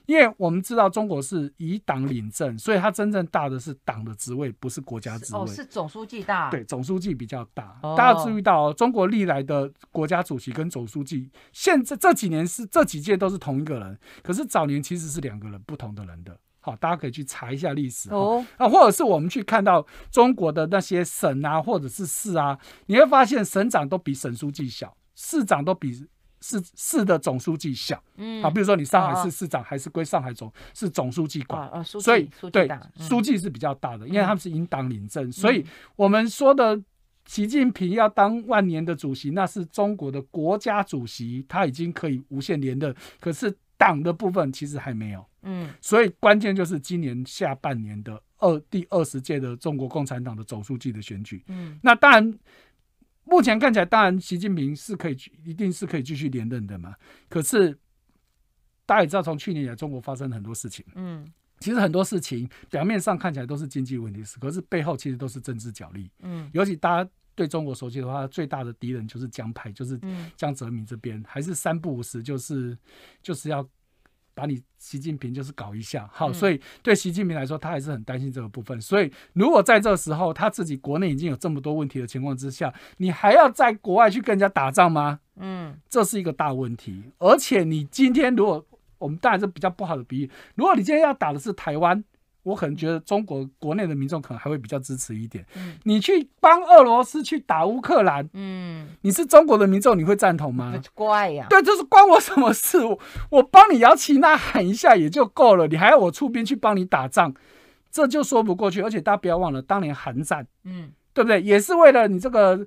因为我们知道中国是以党领政，所以他真正大的是党的职位，不是国家职位。哦，是总书记大。对，总书记比较大。大家注意到，中国历来的国家主席跟总书记，现在这几年是这几届都是同一个人，可是早年其实是两个人，不同的人的。好，大家可以去查一下历史哦。啊，或者是我们去看到中国的那些省啊，或者是市啊，你会发现省长都比省书记小，市长都比市市的总书记小。嗯，啊，比如说你上海市市长还是归上海总，是总书记管。啊，所以书记书记是比较大的，因为他们是引党领政。所以，我们说的习近平要当万年的主席，那是中国的国家主席，他已经可以无限连任。可是。党的部分其实还没有，嗯，所以关键就是今年下半年的二第二十届的中国共产党的总书记的选举，嗯，那当然，目前看起来，当然习近平是可以一定是可以继续连任的嘛。可是大家也知道，从去年以来，中国发生很多事情，嗯，其实很多事情表面上看起来都是经济问题，是可是背后其实都是政治角力，嗯，尤其大家。对中国熟悉的话，最大的敌人就是江派，就是江泽民这边，还是三不五时，就是就是要把你习近平就是搞一下。好，所以对习近平来说，他还是很担心这个部分。所以，如果在这时候他自己国内已经有这么多问题的情况之下，你还要在国外去跟人家打仗吗？嗯，这是一个大问题。而且，你今天如果我们当然是比较不好的比喻，如果你今天要打的是台湾。我可能觉得中国国内的民众可能还会比较支持一点。嗯，你去帮俄罗斯去打乌克兰，嗯，你是中国的民众，你会赞同吗？怪呀！对，这是关我什么事？我帮你摇旗呐喊一下也就够了，你还要我出兵去帮你打仗，这就说不过去。而且大家不要忘了，当年韩战，嗯，对不对？也是为了你这个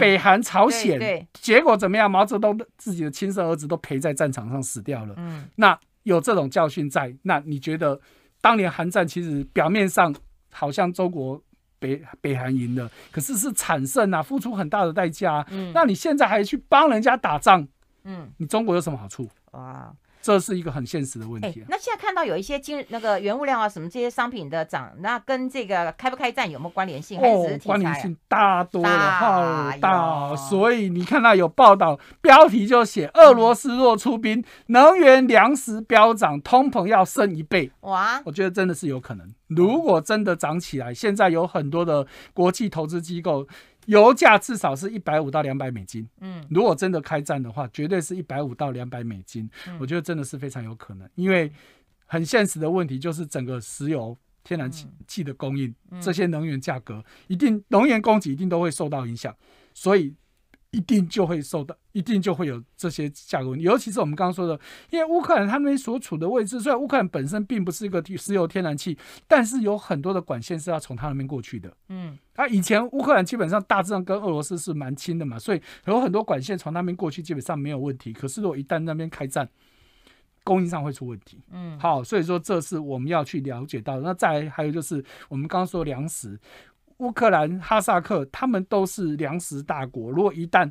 北韩朝鲜，对，结果怎么样？毛泽东自己的亲生儿子都陪在战场上死掉了。嗯，那有这种教训在，那你觉得？当年韩战其实表面上好像中国北北韩赢了，可是是惨胜啊，付出很大的代价。嗯，那你现在还去帮人家打仗？嗯，你中国有什么好处？哇！这是一个很现实的问题。那现在看到有一些金那个原物料啊，什么这些商品的涨，那跟这个开不开战有没有关联性？哦，关联性大多了，好大。所以你看到有报道，标题就写“俄罗斯若出兵，能源粮食飙涨，通膨要升一倍”。哇，我觉得真的是有可能。如果真的涨起来，现在有很多的国际投资机构。油价至少是一百五到两百美金。嗯，如果真的开战的话，绝对是一百五到两百美金。我觉得真的是非常有可能，因为很现实的问题就是整个石油、天然气气的供应，这些能源价格一定能源供给一定都会受到影响，所以。一定就会受到，一定就会有这些价格问题。尤其是我们刚刚说的，因为乌克兰他们所处的位置，虽然乌克兰本身并不是一个石油天然气，但是有很多的管线是要从他那边过去的。嗯，啊，以前乌克兰基本上大致上跟俄罗斯是蛮亲的嘛，所以有很多管线从那边过去基本上没有问题。可是如果一旦那边开战，供应上会出问题。嗯，好，所以说这是我们要去了解到。那再还有就是我们刚刚说粮食。乌克兰、哈萨克，他们都是粮食大国。如果一旦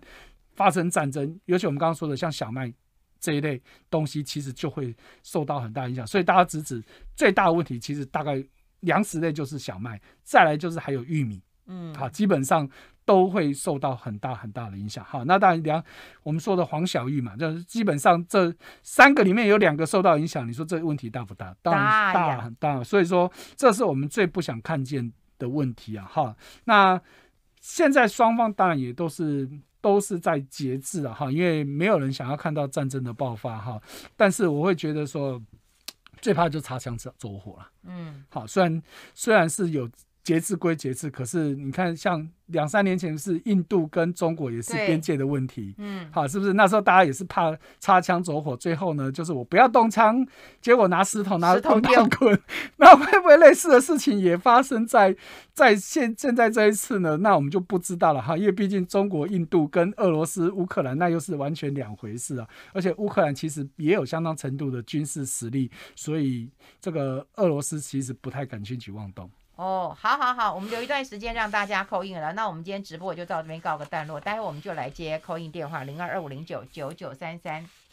发生战争，尤其我们刚刚说的像小麦这一类东西，其实就会受到很大影响。所以大家指指最大的问题，其实大概粮食类就是小麦，再来就是还有玉米，嗯，好，基本上都会受到很大很大的影响。好，那当然，两我们说的黄小玉嘛，就是基本上这三个里面有两个受到影响。你说这问题大不大？当然大很大。所以说，这是我们最不想看见。的问题啊，哈，那现在双方当然也都是都是在节制啊，哈，因为没有人想要看到战争的爆发哈，但是我会觉得说，最怕就擦枪走火了，嗯，好，虽然虽然是有。节制归节制，可是你看，像两三年前是印度跟中国也是边界的问题，嗯，好，是不是？那时候大家也是怕擦枪走火，最后呢，就是我不要动枪，结果拿石头拿石头乱 滚，那会不会类似的事情也发生在在现现在这一次呢？那我们就不知道了哈，因为毕竟中国、印度跟俄罗斯、乌克兰那又是完全两回事啊，而且乌克兰其实也有相当程度的军事实力，所以这个俄罗斯其实不太敢轻举妄动。哦，好好好，我们留一段时间让大家扣印了。那我们今天直播就到这边告个段落，待会我们就来接扣印电话，零二二五零九九九三三。